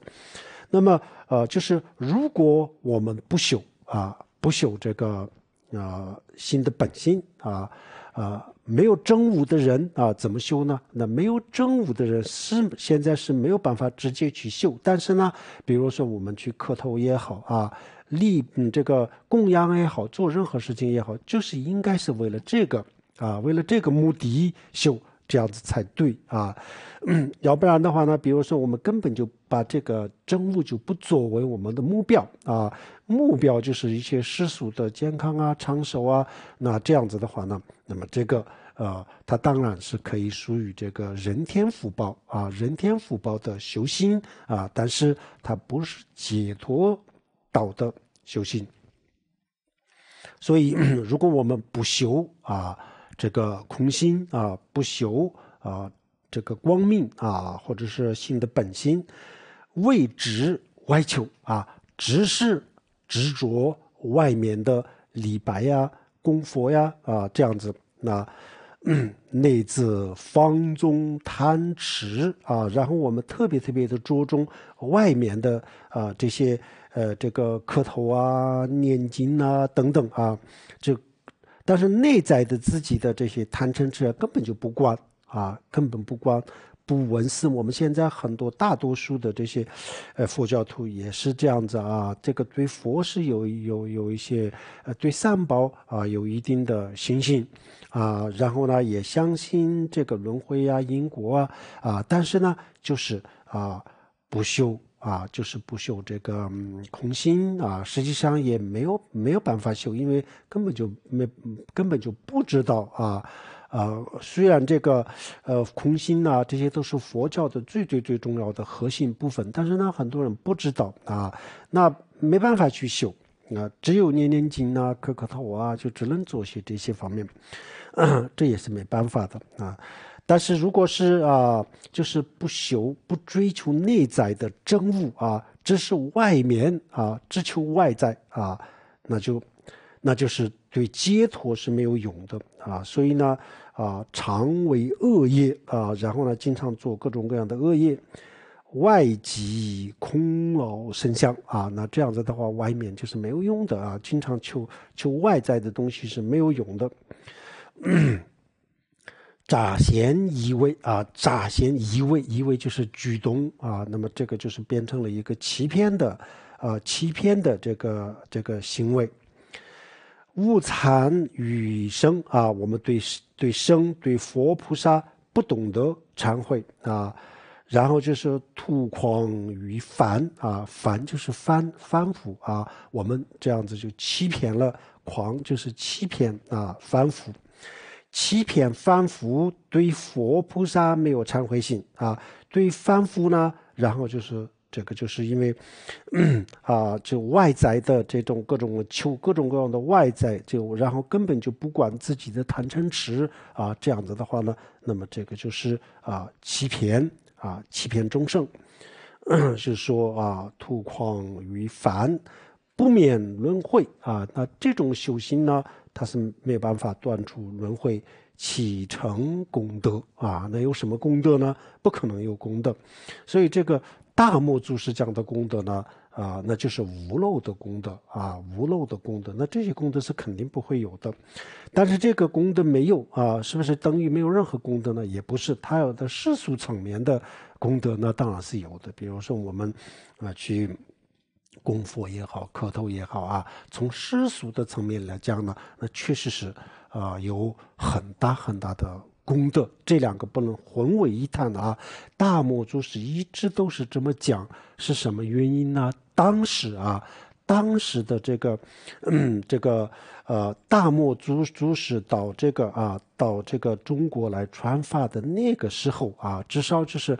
那么，呃，就是如果我们不修啊，不修这个呃心的本心啊，呃。没有真武的人啊，怎么修呢？那没有真武的人是现在是没有办法直接去修。但是呢，比如说我们去磕头也好啊，立嗯这个供养也好，做任何事情也好，就是应该是为了这个啊，为了这个目的修。这样子才对啊，要不然的话呢？比如说，我们根本就把这个真物就不作为我们的目标啊，目标就是一些世俗的健康啊、长寿啊。那这样子的话呢，那么这个呃，它当然是可以属于这个人天福报啊，人天福报的修心啊，但是它不是解脱道的修心，所以，如果我们不修啊。这个空心啊，不朽啊，这个光明啊，或者是性的本心，未直歪求啊，直视执着外面的李白呀、供佛呀啊，这样子那 内自方中贪持啊，然后我们特别特别的着重外面的啊这些呃这个磕头啊、念经啊等等啊这。但是内在的自己的这些贪嗔痴根本就不关啊，根本不关，不闻思。我们现在很多大多数的这些，呃，佛教徒也是这样子啊。这个对佛是有有有一些，呃，对善宝啊有一定的信心啊，然后呢也相信这个轮回呀、因果啊，但是呢就是啊不修。啊，就是不修这个空心啊，实际上也没有没有办法修，因为根本就没，根本就不知道啊。呃，虽然这个，呃，空心呐，这些都是佛教的最最最重要的核心部分，但是呢，很多人不知道啊，那没办法去修啊，只有念念经啊，磕磕头啊，就只能做些这些方面，这也是没办法的啊。但是，如果是啊，就是不修、不追求内在的真物啊，只是外面啊，只求外在啊，那就，那就是对解脱是没有用的啊。所以呢，啊，常为恶业啊，然后呢，经常做各种各样的恶业，外积空劳身相啊，那这样子的话，外面就是没有用的啊，经常求求外在的东西是没有用的。嗯诈贤移位啊，诈贤移位，移位就是举动啊，那么这个就是变成了一个欺骗的啊，欺骗的这个这个行为。误参与生啊，我们对对生对佛菩萨不懂得忏悔啊，然后就是吐狂与凡啊，凡就是反反复啊，我们这样子就欺骗了，狂就是欺骗啊，反复。欺骗凡夫，对佛菩萨没有忏悔心啊！对凡夫呢，然后就是这个，就是因为 啊，就外在的这种各种求各种各样的外在，就然后根本就不管自己的贪嗔痴啊！这样子的话呢，那么这个就是啊，欺骗啊，欺骗众生，是说啊，徒旷于凡，不免轮回啊！那这种修行呢？他是没有办法断除轮回、启程功德啊！那有什么功德呢？不可能有功德，所以这个大目祖师讲的功德呢，啊，那就是无漏的功德啊，无漏的功德。那这些功德是肯定不会有的，但是这个功德没有啊，是不是等于没有任何功德呢？也不是，他有的世俗层面的功德呢，当然是有的，比如说我们，啊，去。供佛也好，磕头也好啊，从世俗的层面来讲呢，那确实是，呃，有很大很大的功德。这两个不能混为一谈的啊。大漠诸师一直都是这么讲，是什么原因呢？当时啊，当时的这个，嗯，这个呃，大漠诸诸师到这个啊，到这个中国来传法的那个时候啊，至少就是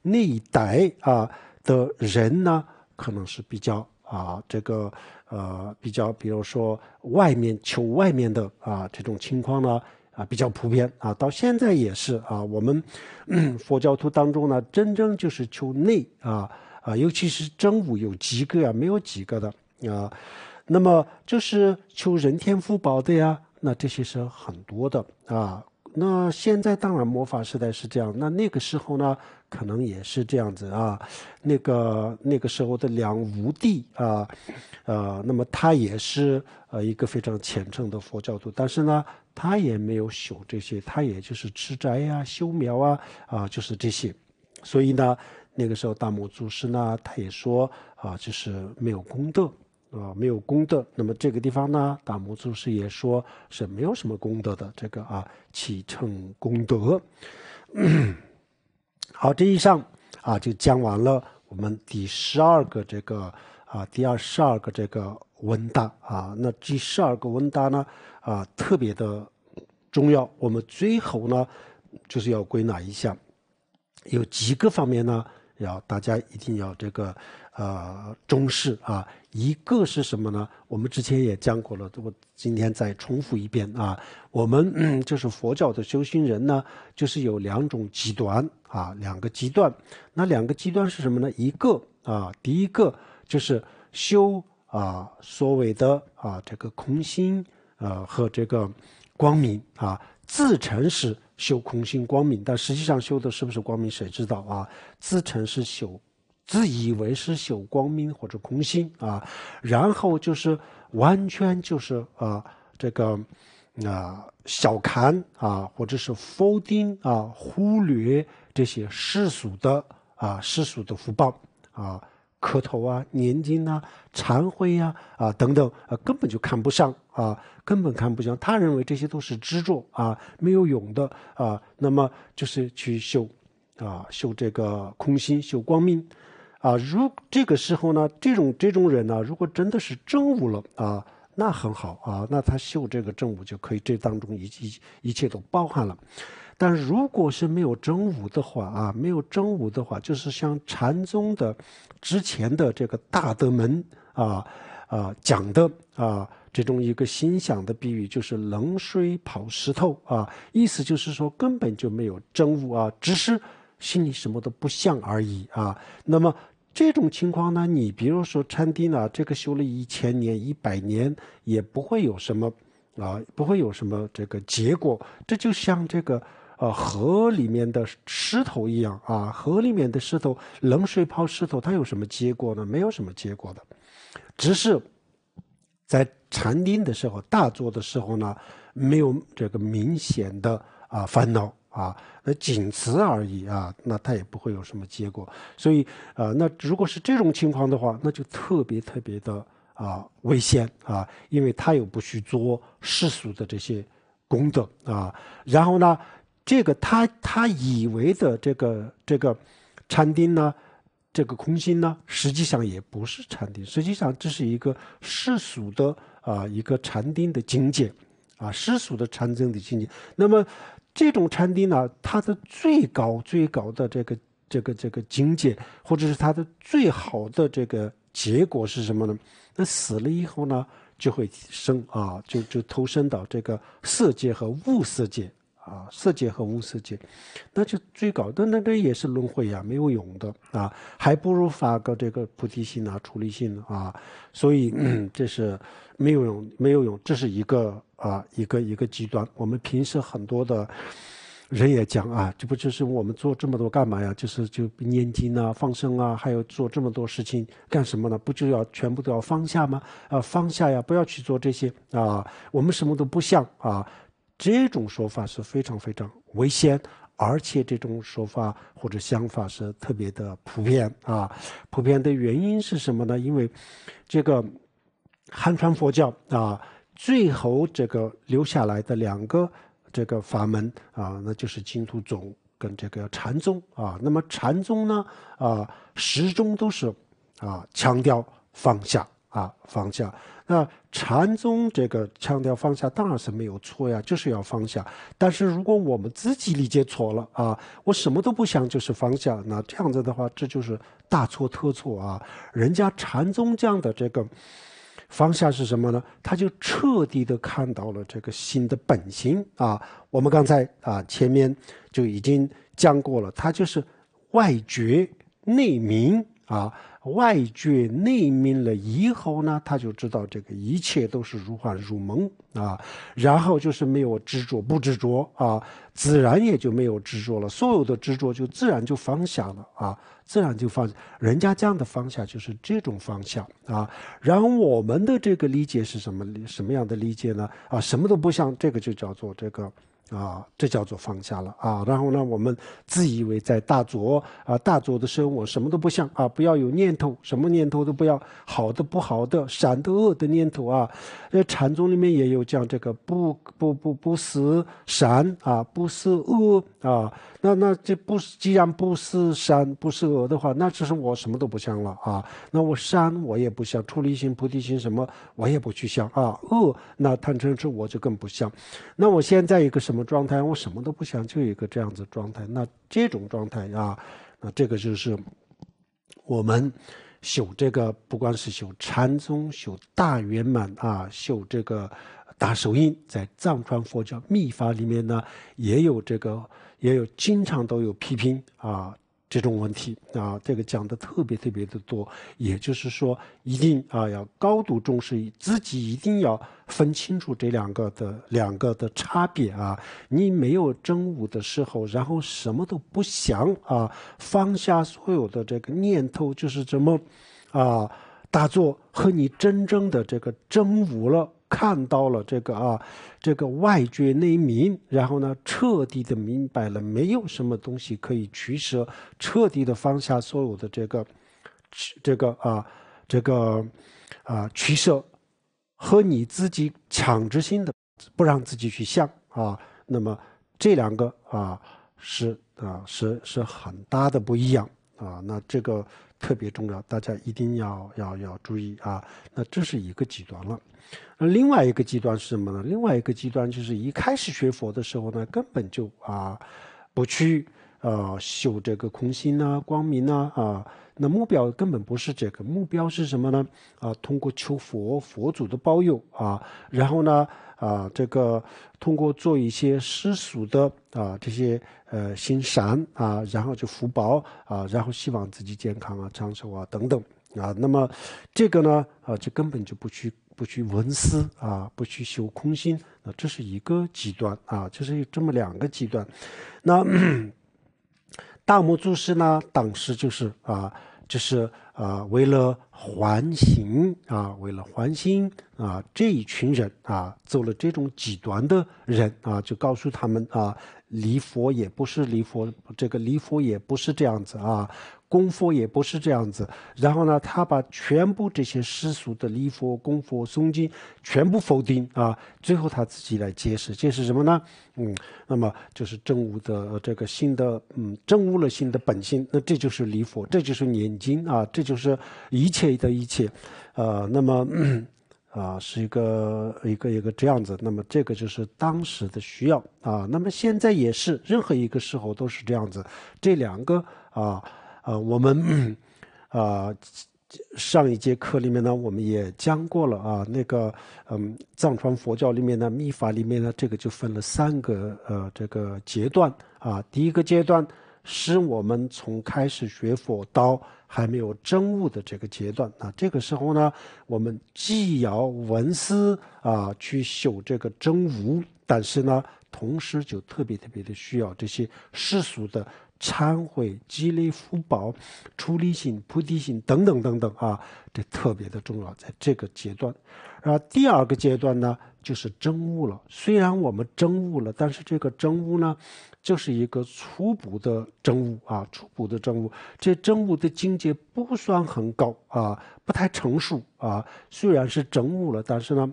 那一代啊的人呢。可能是比较啊，这个呃，比较，比如说外面求外面的啊，这种情况呢啊，比较普遍啊，到现在也是啊，我们佛教徒当中呢，真正就是求内啊啊，尤其是真武有几个啊，没有几个的啊，那么就是求人天福报的呀，那这些是很多的啊。那现在当然，魔法时代是这样。那那个时候呢，可能也是这样子啊。那个那个时候的梁武帝啊，啊，那么他也是呃一个非常虔诚的佛教徒，但是呢，他也没有修这些，他也就是吃斋啊、修苗啊，啊，就是这些。所以呢，那个时候大目祖师呢，他也说啊，就是没有功德。啊，没有功德，那么这个地方呢？大摩祖师也说是没有什么功德的。这个啊，启秤功德。好，这以上啊就讲完了我们第十二个这个啊第二十二个这个问答啊。那第十二个问答呢啊特别的重要。我们最后呢就是要归纳一下，有几个方面呢要大家一定要这个。呃，中式啊，一个是什么呢？我们之前也讲过了，我今天再重复一遍啊。我们就是佛教的修行人呢，就是有两种极端啊，两个极端。那两个极端是什么呢？一个啊，第一个就是修啊，所谓的啊这个空心啊和这个光明啊，自成是修空性光明，但实际上修的是不是光明，谁知道啊？自称是修。自以为是修光明或者空心啊，然后就是完全就是啊这个，啊小看啊或者是否定啊忽略这些世俗的啊世俗的福报啊磕头啊念经啊忏悔呀啊等等啊根本就看不上啊根本看不上，他认为这些都是执着啊没有用的啊那么就是去修啊修这个空心修光明。啊，如这个时候呢，这种这种人呢，如果真的是真悟了啊，那很好啊，那他修这个真悟就可以，这当中一一一切都包含了。但如果是没有真悟的话啊，没有真悟的话，就是像禅宗的之前的这个大德门啊啊讲的啊，这种一个心想的比喻，就是冷水泡石头啊，意思就是说根本就没有真悟啊，只是心里什么都不像而已啊，那么。这种情况呢，你比如说禅定呢，这个修了一千年、一百年也不会有什么，啊，不会有什么这个结果。这就像这个，呃，河里面的石头一样啊，河里面的石头，冷水泡石头，它有什么结果呢？没有什么结果的，只是在禅定的时候、大坐的时候呢，没有这个明显的啊烦恼。啊，那仅此而已啊，那他也不会有什么结果。所以，呃，那如果是这种情况的话，那就特别特别的啊危险啊，因为他又不去做世俗的这些功德啊。然后呢，这个他他以为的这个这个禅定呢，这个空心呢，实际上也不是禅定，实际上这是一个世俗的啊一个禅定的境界啊，世俗的禅宗的境界。那么。这种禅定呢，它的最高最高的这个这个这个境界，或者是它的最好的这个结果是什么呢？那死了以后呢，就会生啊，就就投身到这个色界和无色界啊，色界和无色界，那就最高，的那那也是轮回呀，没有用的啊，还不如发个这个菩提心啊、出离心啊，所以这是没有用，没有用，这是一个。啊，一个一个极端。我们平时很多的人也讲啊，这不就是我们做这么多干嘛呀？就是就念经啊、放生啊，还有做这么多事情干什么呢？不就要全部都要放下吗？啊，放下呀，不要去做这些啊。我们什么都不想啊，这种说法是非常非常危险，而且这种说法或者想法是特别的普遍啊。普遍的原因是什么呢？因为这个汉传佛教啊。最后，这个留下来的两个这个法门啊，那就是净土宗跟这个禅宗啊。那么禅宗呢啊，始终都是啊强调放下啊放下。那禅宗这个强调放下当然是没有错呀，就是要放下。但是如果我们自己理解错了啊，我什么都不想就是放下，那这样子的话，这就是大错特错啊。人家禅宗讲的这个。方向是什么呢？他就彻底的看到了这个心的本心啊！我们刚才啊前面就已经讲过了，他就是外觉内明啊。外觉内明了以后呢，他就知道这个一切都是如幻如梦啊，然后就是没有执着，不执着啊，自然也就没有执着了，所有的执着就自然就放下了啊，自然就放。人家这样的放下就是这种放下啊，然后我们的这个理解是什么？什么样的理解呢？啊，什么都不想，这个就叫做这个。啊，这叫做放下了啊。然后呢，我们自以为在大作啊，大作的时候我什么都不想啊，不要有念头，什么念头都不要，好的不好的、善的恶的念头啊。那禅宗里面也有讲这个，不不不不思善啊，不思恶啊。那那这不是既然不是山，不是鹅的话，那只是我什么都不像了啊！那我山我也不像，出离心、菩提心什么我也不去想啊。恶那贪嗔痴我就更不像。那我现在一个什么状态？我什么都不想，就有一个这样子状态。那这种状态啊，那这个就是我们修这个，不光是修禅宗，修大圆满啊，修这个大手印，在藏传佛教密法里面呢，也有这个。也有经常都有批评啊，这种问题啊，这个讲的特别特别的多。也就是说，一定啊要高度重视，自己一定要分清楚这两个的两个的差别啊。你没有真悟的时候，然后什么都不想啊，放下所有的这个念头，就是怎么啊打坐和你真正的这个真悟了。看到了这个啊，这个外觉内明，然后呢，彻底的明白了没有什么东西可以取舍，彻底的放下所有的这个，这个啊，这个，啊取舍和你自己强制性的不让自己去想啊，那么这两个啊是啊是是很大的不一样啊，那这个特别重要，大家一定要要要注意啊，那这是一个极端了。另外一个极端是什么呢？另外一个极端就是一开始学佛的时候呢，根本就啊不去呃修这个空心啊、光明啊啊，那目标根本不是这个，目标是什么呢？啊，通过求佛佛祖的保佑啊，然后呢啊，这个通过做一些世俗的啊这些呃行善啊，然后就福报啊，然后希望自己健康啊、长寿啊等等啊，那么这个呢啊，就根本就不去。不去闻思啊，不去修空心，那这是一个极端啊，就是这么两个极端。那 大魔祖师呢，当时就是啊，就是啊，为了还形啊，为了还心啊，这一群人啊，做了这种极端的人啊，就告诉他们啊，离佛也不是离佛，这个离佛也不是这样子啊。功夫也不是这样子，然后呢，他把全部这些世俗的礼佛、功佛、诵经全部否定啊，最后他自己来解释，解释什么呢？嗯，那么就是证悟的这个心的，嗯，证悟了心的本性，那这就是礼佛，这就是念经啊，这就是一切的一切，呃，那么啊，是一个一个一个这样子，那么这个就是当时的需要啊，那么现在也是，任何一个时候都是这样子，这两个啊。啊，我们啊，上一节课里面呢，我们也讲过了啊，那个嗯，藏传佛教里面的密法里面呢，这个就分了三个呃这个阶段啊。第一个阶段是我们从开始学佛到还没有真悟的这个阶段，那这个时候呢，我们既要闻思啊去修这个真悟，但是呢，同时就特别特别的需要这些世俗的。忏悔、积累福报、出离心、菩提心等等等等啊，这特别的重要，在这个阶段。然后第二个阶段呢，就是真悟了。虽然我们真悟了，但是这个真悟呢，就是一个初步的真悟啊，初步的真悟。这真悟的境界不算很高啊，不太成熟啊。虽然是真悟了，但是呢，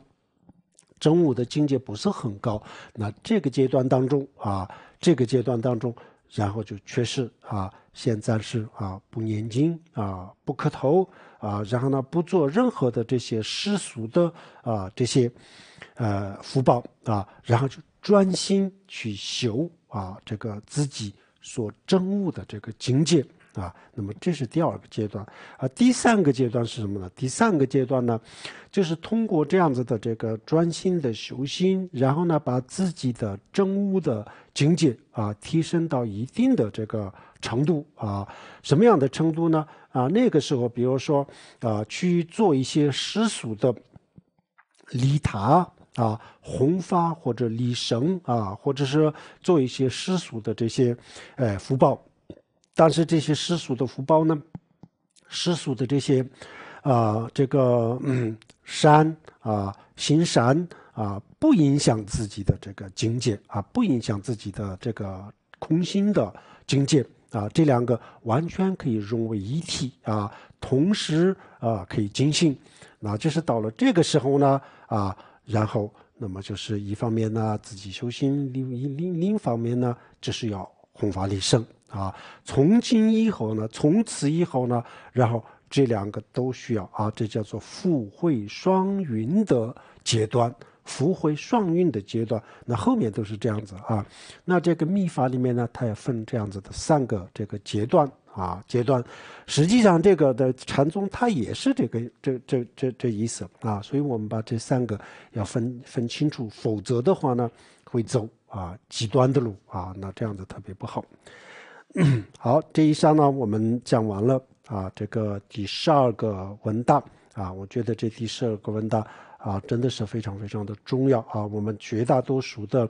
真悟的境界不是很高。那这个阶段当中啊，这个阶段当中。然后就缺失啊，现在是啊，不念经啊，不磕头啊，然后呢，不做任何的这些世俗的啊，这些，呃，福报啊，然后就专心去修啊，这个自己所证悟的这个境界。啊，那么这是第二个阶段啊。第三个阶段是什么呢？第三个阶段呢，就是通过这样子的这个专心的修心，然后呢，把自己的真悟的境界啊，提升到一定的这个程度啊。什么样的程度呢？啊，那个时候，比如说啊，去做一些世俗的礼塔啊、弘发或者礼绳啊，或者是做一些世俗的这些呃福报。但是这些世俗的福报呢，世俗的这些，啊，这个嗯，山啊，行善啊，不影响自己的这个境界啊，不影响自己的这个空心的境界啊，这两个完全可以融为一体啊，同时啊，可以进行。那就是到了这个时候呢，啊，然后那么就是一方面呢，自己修行；另另另一方面呢，就是要弘法利生。啊，从今以后呢？从此以后呢？然后这两个都需要啊，这叫做复会双运的阶段，复会双运的阶段。那后面都是这样子啊。那这个秘法里面呢，它也分这样子的三个这个阶段啊阶段。实际上，这个的禅宗它也是这个这这这这意思啊。所以我们把这三个要分分清楚，否则的话呢，会走啊极端的路啊，那这样子特别不好。好，这一章呢，我们讲完了啊。这个第十二个文档啊，我觉得这第十二个文档啊，真的是非常非常的重要啊。我们绝大多数的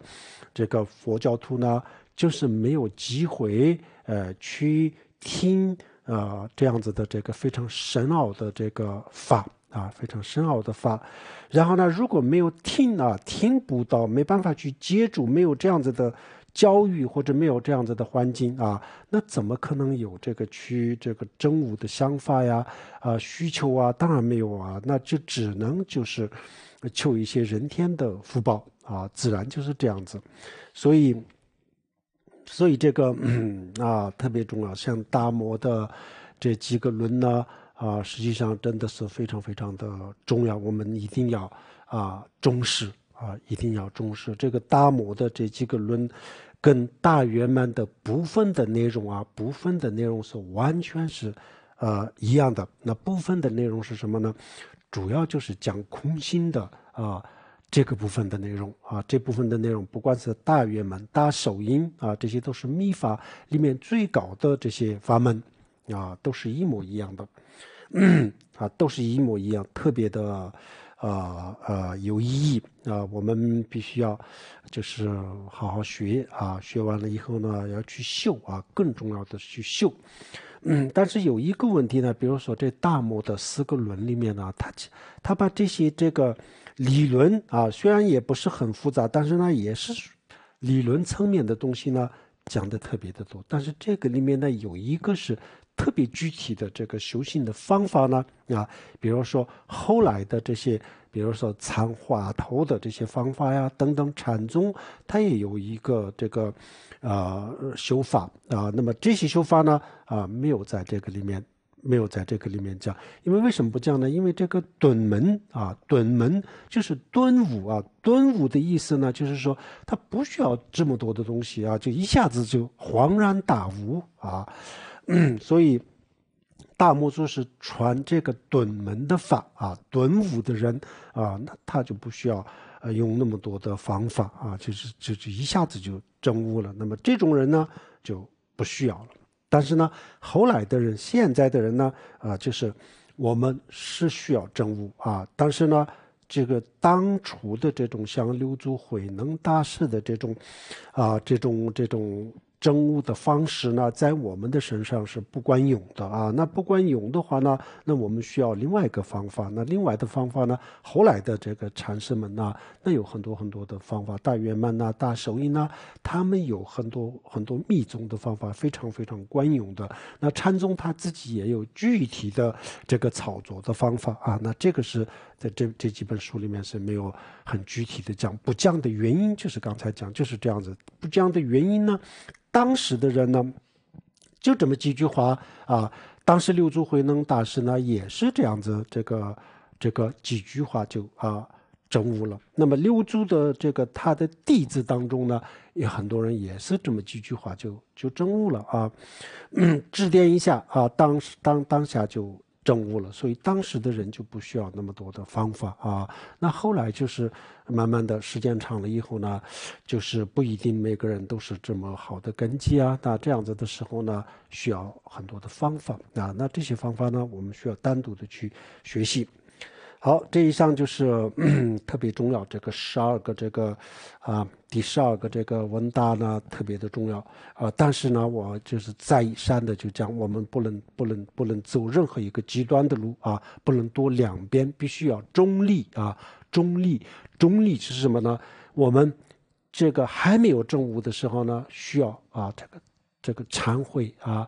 这个佛教徒呢，就是没有机会呃去听呃这样子的这个非常深奥的这个法啊，非常深奥的法。然后呢，如果没有听啊，听不到，没办法去接触，没有这样子的。教育或者没有这样子的环境啊，那怎么可能有这个去这个真武的想法呀？啊，需求啊，当然没有啊，那就只能就是求一些人天的福报啊，自然就是这样子。所以，所以这个 啊特别重要，像大摩的这几个轮呢啊，实际上真的是非常非常的重要，我们一定要啊重视。啊，一定要重视这个大摩的这几个轮，跟大圆满的部分的内容啊，部分的内容是完全是，呃，一样的。那部分的内容是什么呢？主要就是讲空心的啊，这个部分的内容啊，这部分的内容，不管是大圆满、大手印啊，这些都是密法里面最高的这些法门，啊，都是一模一样的，啊，都是一模一样，特别的。啊啊有意义啊！我们必须要，就是好好学啊。学完了以后呢，要去秀啊，更重要的去秀。嗯，但是有一个问题呢，比如说这大漠的四个轮里面呢，他他把这些这个理论啊，虽然也不是很复杂，但是呢，也是理论层面的东西呢，讲的特别的多。但是这个里面呢，有一个是。特别具体的这个修行的方法呢？啊，比如说后来的这些，比如说藏华头的这些方法呀，等等禅宗它也有一个这个，呃，修法啊。那么这些修法呢，啊，没有在这个里面，没有在这个里面讲。因为为什么不讲呢？因为这个顿门啊，顿门就是顿悟啊，顿悟的意思呢，就是说他不需要这么多的东西啊，就一下子就恍然大悟啊。所以，大木宿是传这个顿门的法啊，顿悟的人啊，那他就不需要呃用那么多的方法啊，就是就就一下子就证悟了。那么这种人呢就不需要了。但是呢，后来的人，现在的人呢啊，就是我们是需要证悟啊，但是呢，这个当初的这种像六祖慧能大师的这种啊，这种这种。争悟的方式呢，在我们的身上是不管用的啊。那不管用的话呢，那我们需要另外一个方法。那另外的方法呢，后来的这个禅师们呢，那有很多很多的方法，大圆满呐、大手印呐，他们有很多很多密宗的方法，非常非常管用的。那禅宗他自己也有具体的这个操作的方法啊。那这个是。在这这几本书里面是没有很具体的讲不降的原因，就是刚才讲就是这样子。不降的原因呢，当时的人呢，就这么几句话啊。当时六祖慧能大师呢，也是这样子，这个这个几句话就啊证悟了。那么六祖的这个他的弟子当中呢，也很多人也是这么几句话就就证悟了啊。指点一下啊，当时当当下就。证悟了，所以当时的人就不需要那么多的方法啊。那后来就是慢慢的时间长了以后呢，就是不一定每个人都是这么好的根基啊。那这样子的时候呢，需要很多的方法啊。那这些方法呢，我们需要单独的去学习。好，这一项就是 特别重要。这个十二个，这个啊，第十二个这个文大呢特别的重要啊。但是呢，我就是再三的就讲，我们不能不能不能走任何一个极端的路啊，不能多两边，必须要中立啊，中立中立是什么呢？我们这个还没有正悟的时候呢，需要啊这个这个忏悔啊，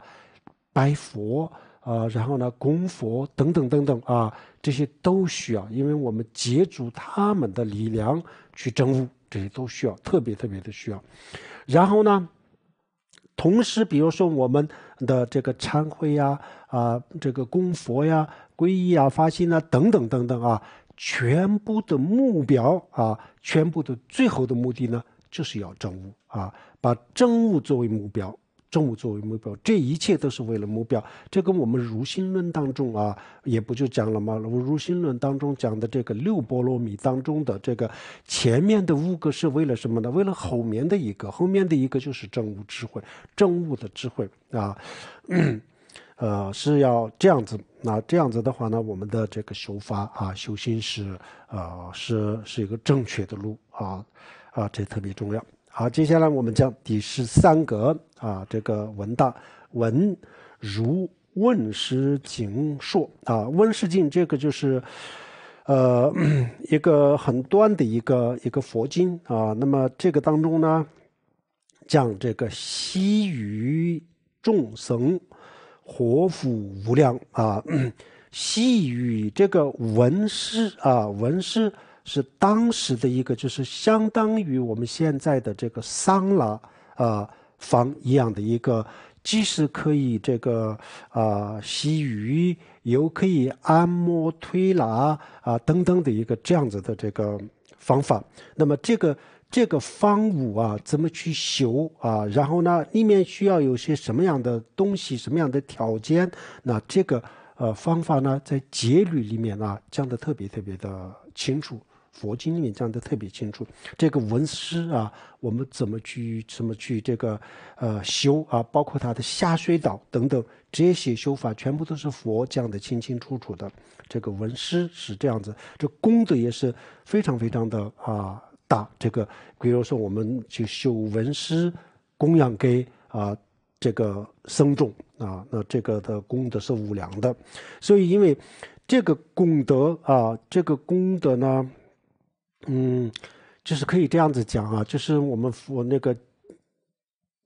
拜佛啊，然后呢供佛等等等等啊。这些都需要，因为我们借助他们的力量去证悟，这些都需要，特别特别的需要。然后呢，同时，比如说我们的这个忏悔呀、啊，这个供佛呀、皈依啊、发心啊等等等等啊，全部的目标啊，全部的最后的目的呢，就是要证悟啊，把证悟作为目标。正务作为目标，这一切都是为了目标。这跟我们如心论当中啊，也不就讲了吗？我如心论当中讲的这个六波罗蜜当中的这个前面的五个是为了什么呢？为了后面的一个，后面的一个就是正务智慧，正务的智慧啊，呃，是要这样子。那这样子的话呢，我们的这个修法啊，修心是呃，是是一个正确的路啊啊，这特别重要。好，接下来我们讲第十三格啊，这个文大，文如问世经说啊，问世经这个就是呃 一个很短的一个一个佛经啊。那么这个当中呢，讲这个西与众僧活佛无量啊，西与这个文师啊文师。是当时的一个，就是相当于我们现在的这个桑拿啊房一样的一个，既是可以这个啊洗浴，又可以按摩推拿啊等等的一个这样子的这个方法。那么这个这个房屋啊怎么去修啊？然后呢，里面需要有些什么样的东西，什么样的条件？那这个呃方法呢，在节律里面呢讲的特别特别的清楚。佛经里面讲的特别清楚，这个文师啊，我们怎么去，怎么去这个呃修啊，包括他的下水道等等这些修法，全部都是佛讲的清清楚楚的。这个文师是这样子，这功德也是非常非常的啊大。这个比如说，我们去修文师，供养给啊这个僧众啊，那这个的功德是无量的。所以，因为这个功德啊，这个功德呢。嗯，就是可以这样子讲啊，就是我们佛那个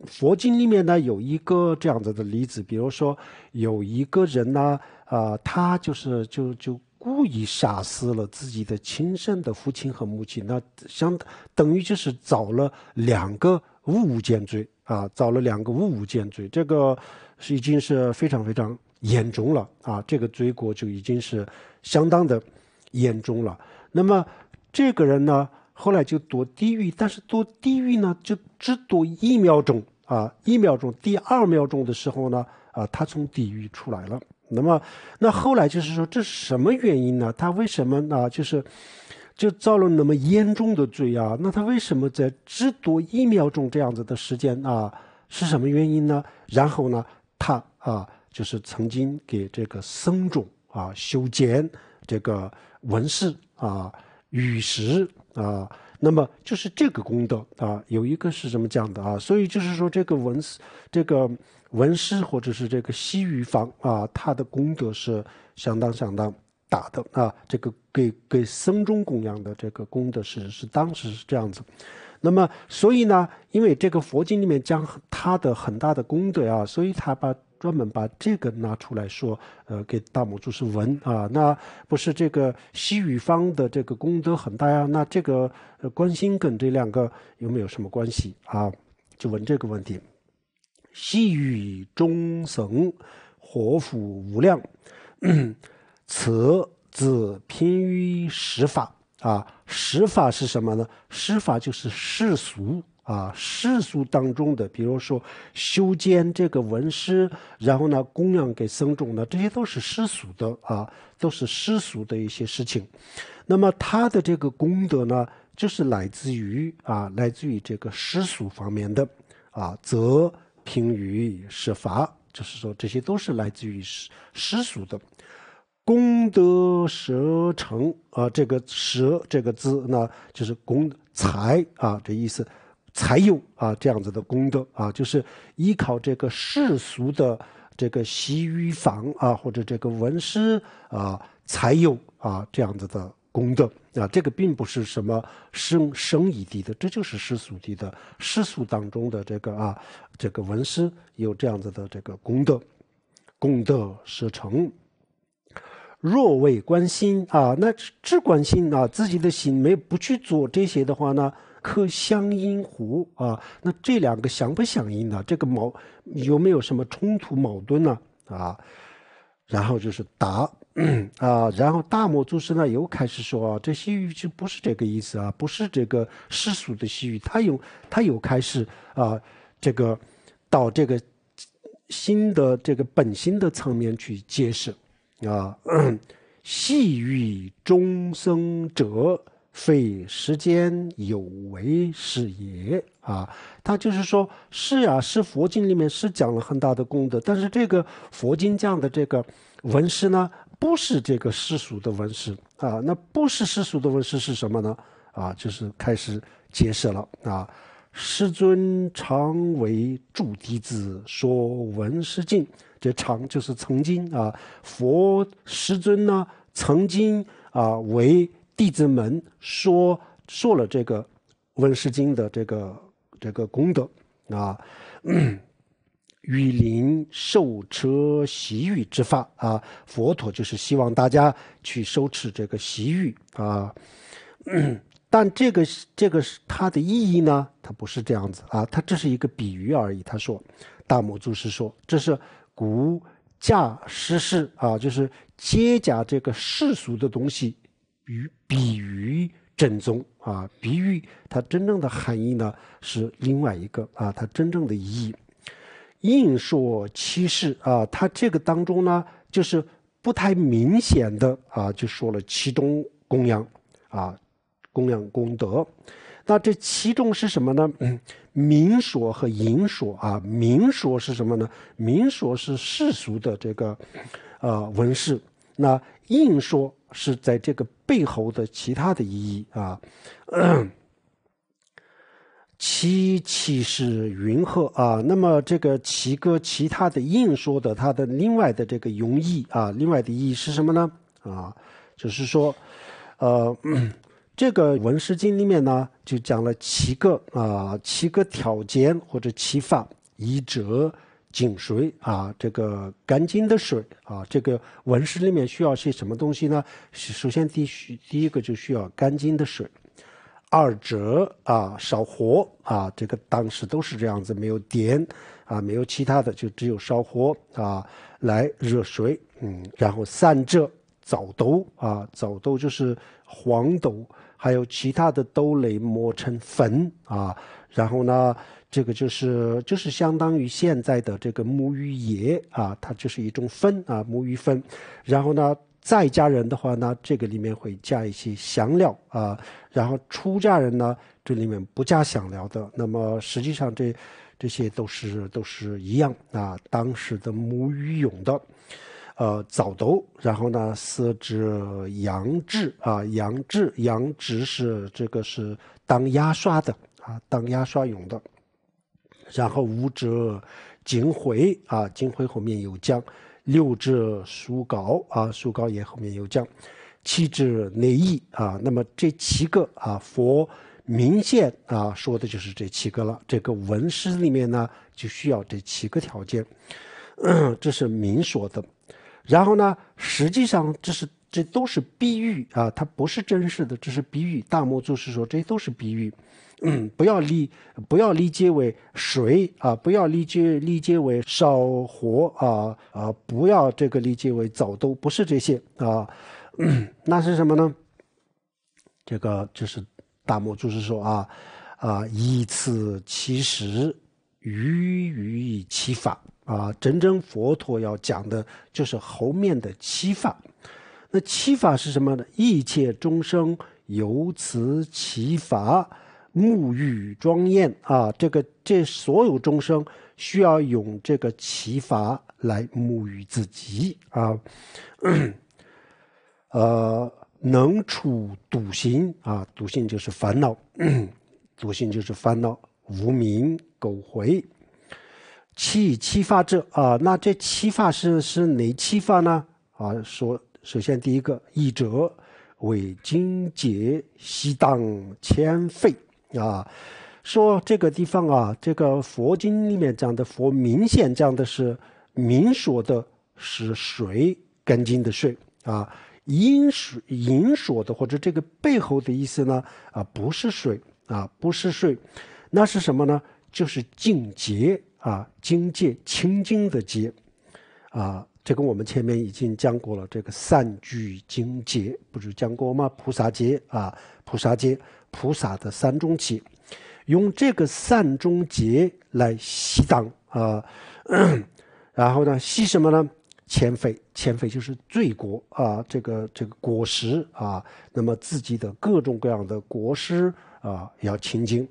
佛经里面呢，有一个这样子的例子，比如说有一个人呢，啊，他就是就就故意杀死了自己的亲生的父亲和母亲，那相等于就是找了两个误物间罪啊，找了两个误物间罪，这个是已经是非常非常严重了啊，这个罪过就已经是相当的严重了，那么。这个人呢，后来就躲地狱，但是躲地狱呢，就只躲一秒钟啊，一秒钟，第二秒钟的时候呢，啊，他从地狱出来了。那么，那后来就是说，这是什么原因呢？他为什么啊，就是就造了那么严重的罪啊？那他为什么在只躲一秒钟这样子的时间啊，是什么原因呢？然后呢，他啊，就是曾经给这个僧众啊，修建这个纹饰啊。与石啊，那么就是这个功德啊，有一个是这么讲的啊？所以就是说这个文思，这个文思或者是这个西域方啊，他的功德是相当相当大的啊。这个给给僧众供养的这个功德是是当时是这样子。那么所以呢，因为这个佛经里面讲他的很大的功德啊，所以他把。专门把这个拿出来说，呃，给大母猪是文啊，那不是这个西域方的这个功德很大呀？那这个关心跟这两个有没有什么关系啊？就问这个问题。西域中神，活佛无量，此子偏于十法啊，十法是什么呢？十法就是世俗。啊，世俗当中的，比如说修建这个文师，然后呢供养给僧众的，这些都是世俗的啊，都是世俗的一些事情。那么他的这个功德呢，就是来自于啊，来自于这个世俗方面的啊，则平于是法，就是说这些都是来自于世世俗的功德，蛇成啊，这个蛇这个字呢，就是功财啊，这意思。才有啊这样子的功德啊，就是依靠这个世俗的这个习于房啊，或者这个文师啊，才有啊这样子的功德啊。这个并不是什么生生异地的，这就是世俗地的世俗当中的这个啊，这个文师有这样子的这个功德，功德是成。若为关心啊，那只关心啊自己的心，没不去做这些的话呢？可相因湖啊？那这两个相不相应呢？这个矛有没有什么冲突矛盾呢？啊，然后就是答 啊，然后大摩祖师呢又开始说啊，这西域就不是这个意思啊，不是这个世俗的西域，他有他有开始啊，这个到这个新的这个本心的层面去解释啊，细欲终生者。费时间有为是也啊，他就是说，是啊，是佛经里面是讲了很大的功德，但是这个佛经讲的这个文师呢，不是这个世俗的文师啊，那不是世俗的文师是什么呢？啊，就是开始解释了啊，师尊常为诸弟子说文师经，这常就是曾经啊，佛师尊呢曾经啊为。弟子们说说了这个《文殊经》的这个这个功德啊，雨林受车洗浴之法啊，佛陀就是希望大家去收持这个洗浴啊。但这个这个是它的意义呢？它不是这样子啊，它这是一个比喻而已。他说：“大魔祖师说，这是骨架失事啊，就是接驾这个世俗的东西。”与比喻正宗啊，比喻它真正的含义呢是另外一个啊，它真正的意，义。应说其事啊，它这个当中呢就是不太明显的啊，就说了其中供养啊，供养功德，那这其中是什么呢？名所和隐所啊，名所是什么呢？名所是世俗的这个呃纹饰。那硬说是在这个背后的其他的意义啊，其其是云鹤啊。那么这个七个其他的硬说的它的另外的这个用意啊，另外的意义是什么呢？啊，就是说，呃，这个文诗经里面呢，就讲了七个啊，七个条件或者七法一者。井水啊，这个干净的水啊，这个温室里面需要些什么东西呢？首先第需第一个就需要干净的水，二者啊烧火啊，这个当时都是这样子，没有电啊，没有其他的，就只有烧火啊来热水，嗯，然后三者早斗啊，早斗就是黄豆，还有其他的豆类磨成粉啊。然后呢，这个就是就是相当于现在的这个沐浴液啊，它就是一种粉啊，沐浴粉。然后呢，再加人的话呢，这个里面会加一些香料啊。然后出家人呢，这里面不加香料的。那么实际上这这些都是都是一样啊。当时的沐浴用的，呃，皂斗。然后呢，是指羊脂啊，羊脂，羊脂是这个是当牙刷的。啊，当牙刷用的，然后五者金灰啊，金灰后面有讲；六至书膏啊，书膏也后面有讲；七至内衣啊，那么这七个啊佛明见啊，说的就是这七个了。这个文诗里面呢，就需要这七个条件。嗯，这是明说的。然后呢，实际上这是这都是比喻啊，它不是真实的，这是比喻。大魔就是说，这都是比喻。不要理，不要理解为水啊，不要理解理解为烧火啊，啊，不要这个理解为早都不是这些啊，那是什么呢？这个就是大目就是说啊，啊，以此其实，于予以其法啊，真正佛陀要讲的就是后面的七法。那七法是什么呢？一切众生由此起法。沐浴庄严啊！这个这所有众生需要用这个其法来沐浴自己啊。呃，能除笃行啊，笃性就是烦恼，笃性就是烦恼无名苟回。七七法者啊，那这七法是是哪七法呢？啊，说首先第一个一者为精竭息荡千费。啊，说这个地方啊，这个佛经里面讲的佛，明显讲的是明说的是水干净的水啊，阴水阴说的或者这个背后的意思呢啊，不是水啊，不是水，那是什么呢？就是净洁啊，境界清净的洁啊。这跟我们前面已经讲过了，这个善聚精结不是讲过吗？菩萨劫啊，菩萨劫，菩萨的三中劫，用这个善中结来吸脏啊，然后呢吸什么呢？欠费，欠费就是罪过啊，这个这个果实啊，那么自己的各种各样的果师啊要清净，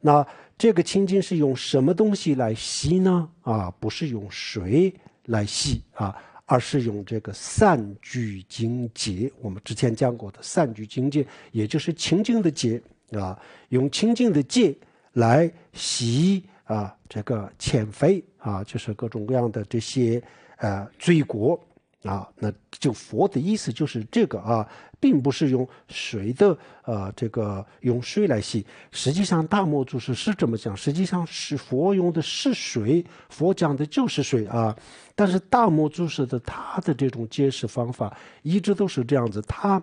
那这个清净是用什么东西来吸呢？啊，不是用水。来洗啊，而是用这个善聚精戒，我们之前讲过的善聚精戒，也就是清净的戒啊，用清净的戒来洗啊，这个减肥啊，就是各种各样的这些呃罪过。啊，那就佛的意思就是这个啊，并不是用水的，呃，这个用水来洗。实际上大魔祖师是这么讲，实际上是佛用的是水，佛讲的就是水啊。但是大魔祖师的他的这种解释方法一直都是这样子，他。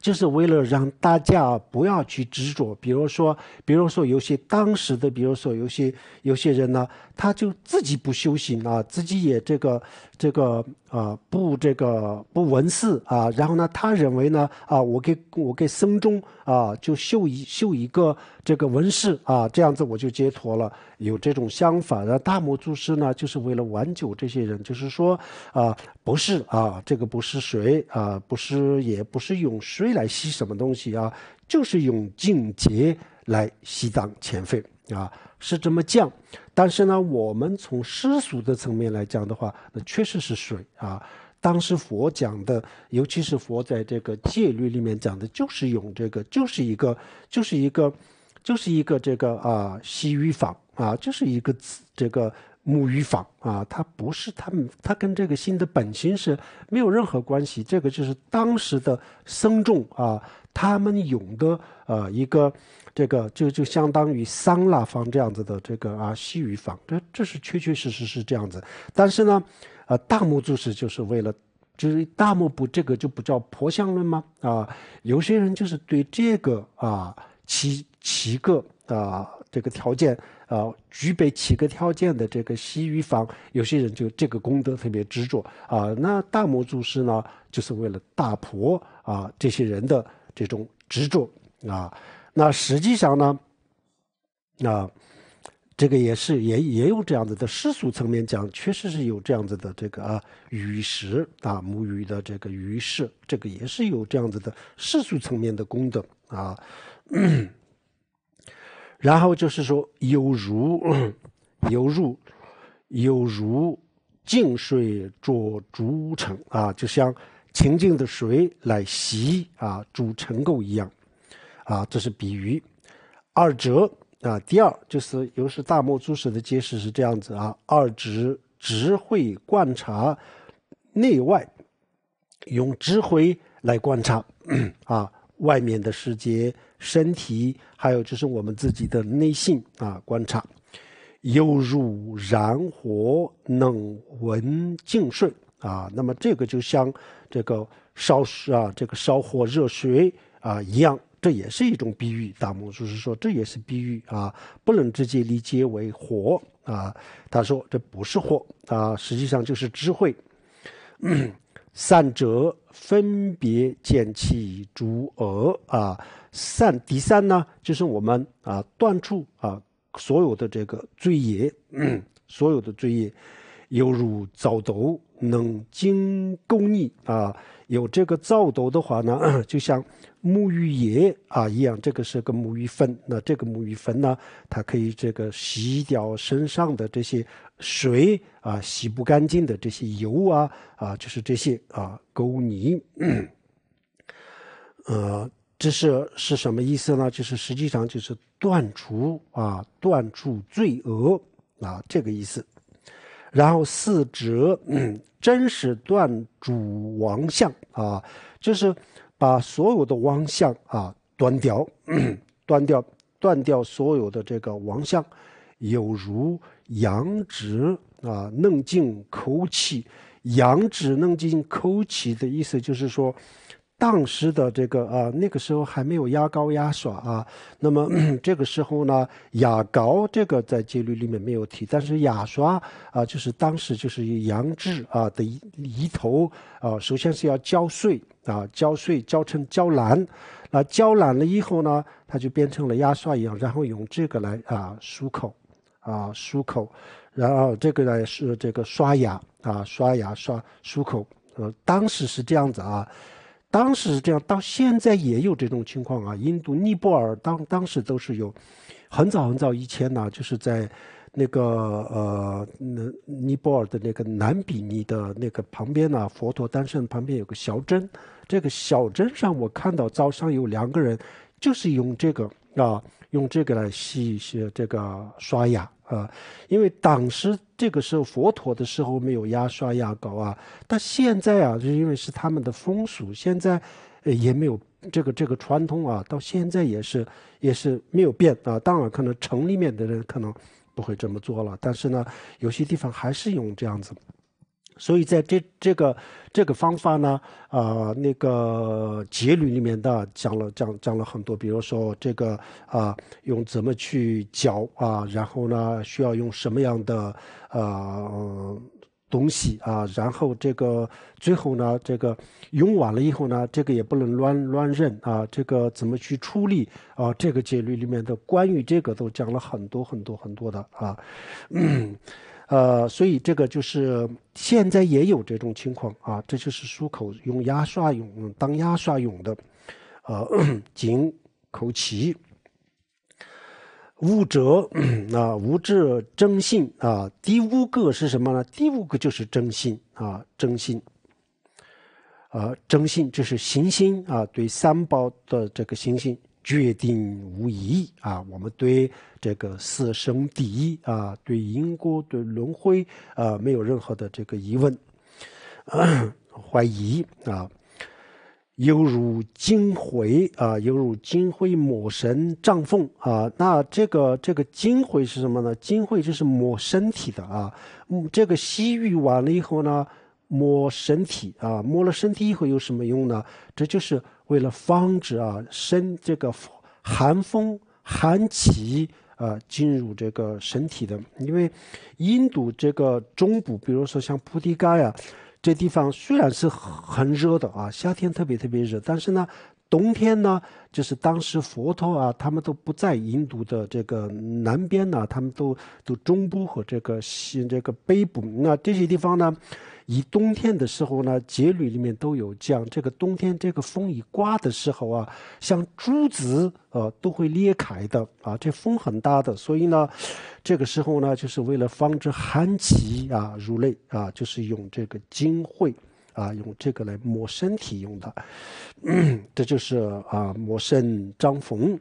就是为了让大家不要去执着，比如说，比如说有些当时的，比如说有些有些人呢，他就自己不修行啊，自己也这个这个呃不这个不纹饰啊，然后呢，他认为呢啊，我给我给僧中啊就绣一绣一个这个纹饰啊，这样子我就解脱了，有这种想法。然后大魔祖师呢，就是为了挽救这些人，就是说啊不是啊，这个不是谁啊，不是也不是用水。来吸什么东西啊？就是用净洁来吸脏、前肺啊，是这么讲。但是呢，我们从世俗的层面来讲的话，那确实是水啊。当时佛讲的，尤其是佛在这个戒律里面讲的，就是用这个，就是一个，就是一个，就是一个这个啊，洗浴法啊，就是一个这个。母语坊啊，它不是他们，它跟这个心的本心是没有任何关系。这个就是当时的僧众啊，他们用的呃一个这个就就相当于桑拿房这样子的这个啊西域房，这这是确确实实是这样子。但是呢，呃大木就是就是为了就是大木部这个就不叫婆相论吗？啊，有些人就是对这个啊七七个啊这个条件。啊，具备七个条件的这个西鱼房，有些人就这个功德特别执着啊。那大魔祖师呢，就是为了大婆啊这些人的这种执着啊。那实际上呢，那这个也是也也有这样子的世俗层面讲，确实是有这样子的这个啊鱼食啊母鱼的这个鱼食，这个也是有这样子的世俗层面的功德啊。然后就是说，有如，有如，有如静水做逐尘啊，就像清净的水来洗啊，煮成垢一样啊，这是比喻。二者啊，第二就是由是大漠诸识的解释是这样子啊，二执执慧观察内外，用智慧来观察啊，外面的世界。身体，还有就是我们自己的内心啊，观察，犹如燃火，能闻静顺啊。那么这个就像这个烧啊，这个烧火热水啊一样，这也是一种比喻。大目就是说，这也是比喻啊，不能直接理解为火啊。他说这不是火啊，实际上就是智慧。散者分别见其诸恶啊。善第三呢，就是我们啊断除啊所有的这个罪业，所有的罪业犹如造豆能经垢泥啊。有这个造豆的话呢，就像沐浴液啊一样，这个是个沐浴粉。那这个沐浴粉呢，它可以这个洗掉身上的这些水啊，洗不干净的这些油啊啊，就是这些啊垢泥，呃。这是是什么意思呢？就是实际上就是断除啊，断除罪恶啊，这个意思。然后四者真实断主王相啊，就是把所有的王相啊断掉，断掉，断掉所有的这个王相。有如羊脂啊，弄进口气，羊脂弄进口气的意思就是说。当时的这个啊，那个时候还没有牙膏牙刷啊。那么 这个时候呢，牙膏这个在戒律里面没有提，但是牙刷啊，就是当时就是羊脂啊的一头啊。首先是要交税啊，交税交成交蓝，那交蓝了以后呢，它就变成了牙刷一样，然后用这个来啊漱口啊漱口，然后这个呢是这个刷牙啊刷牙刷漱口。呃，当时是这样子啊。当时这样，到现在也有这种情况啊。印度、尼泊尔当当时都是有，很早很早以前呢，就是在那个呃，尼尼泊尔的那个南比尼的那个旁边呢，佛陀诞生旁边有个小镇，这个小镇上我看到早上有两个人，就是用这个啊，用这个来洗洗这个刷牙。啊，因为当时这个时候佛陀的时候没有牙刷牙膏啊，但现在啊，就因为是他们的风俗，现在，也没有这个这个传统啊，到现在也是也是没有变啊。当然，可能城里面的人可能不会这么做了，但是呢，有些地方还是用这样子。所以在这这个这个方法呢，呃，那个节律里面的讲了讲讲了很多，比如说这个啊，用怎么去搅啊，然后呢需要用什么样的呃东西啊，然后这个最后呢这个用完了以后呢，这个也不能乱乱扔啊，这个怎么去处理啊？这个节律里面的关于这个都讲了很多很多很多的啊。呃，所以这个就是现在也有这种情况啊，这就是漱口用牙刷用当牙刷用的，呃，紧口气，五者啊，五者真性啊，第五个是什么呢？第五个就是真性啊，真性，啊，真性就是行星啊，对三宝的这个行星决定无疑啊！我们对这个四生第一啊，对因果对轮回啊，没有任何的这个疑问、怀疑啊。犹如金回啊，犹如金回抹神帐风啊。那这个这个金回是什么呢？金回就是抹身体的啊。这个西域完了以后呢，抹身体啊，抹了身体以后有什么用呢？这就是。为了防止啊，身这个寒风寒气啊进入这个身体的，因为印度这个中部，比如说像菩提盖啊。这地方，虽然是很热的啊，夏天特别特别热，但是呢。冬天呢，就是当时佛陀啊，他们都不在印度的这个南边呢，他们都都中部和这个西这个北部。那这些地方呢，一冬天的时候呢，节律里面都有讲，这个冬天这个风一刮的时候啊，像珠子啊都会裂开的啊，这风很大的，所以呢，这个时候呢，就是为了防止寒气啊入内啊，就是用这个金会。啊，用这个来磨身体用的，这就是啊磨肾张缝，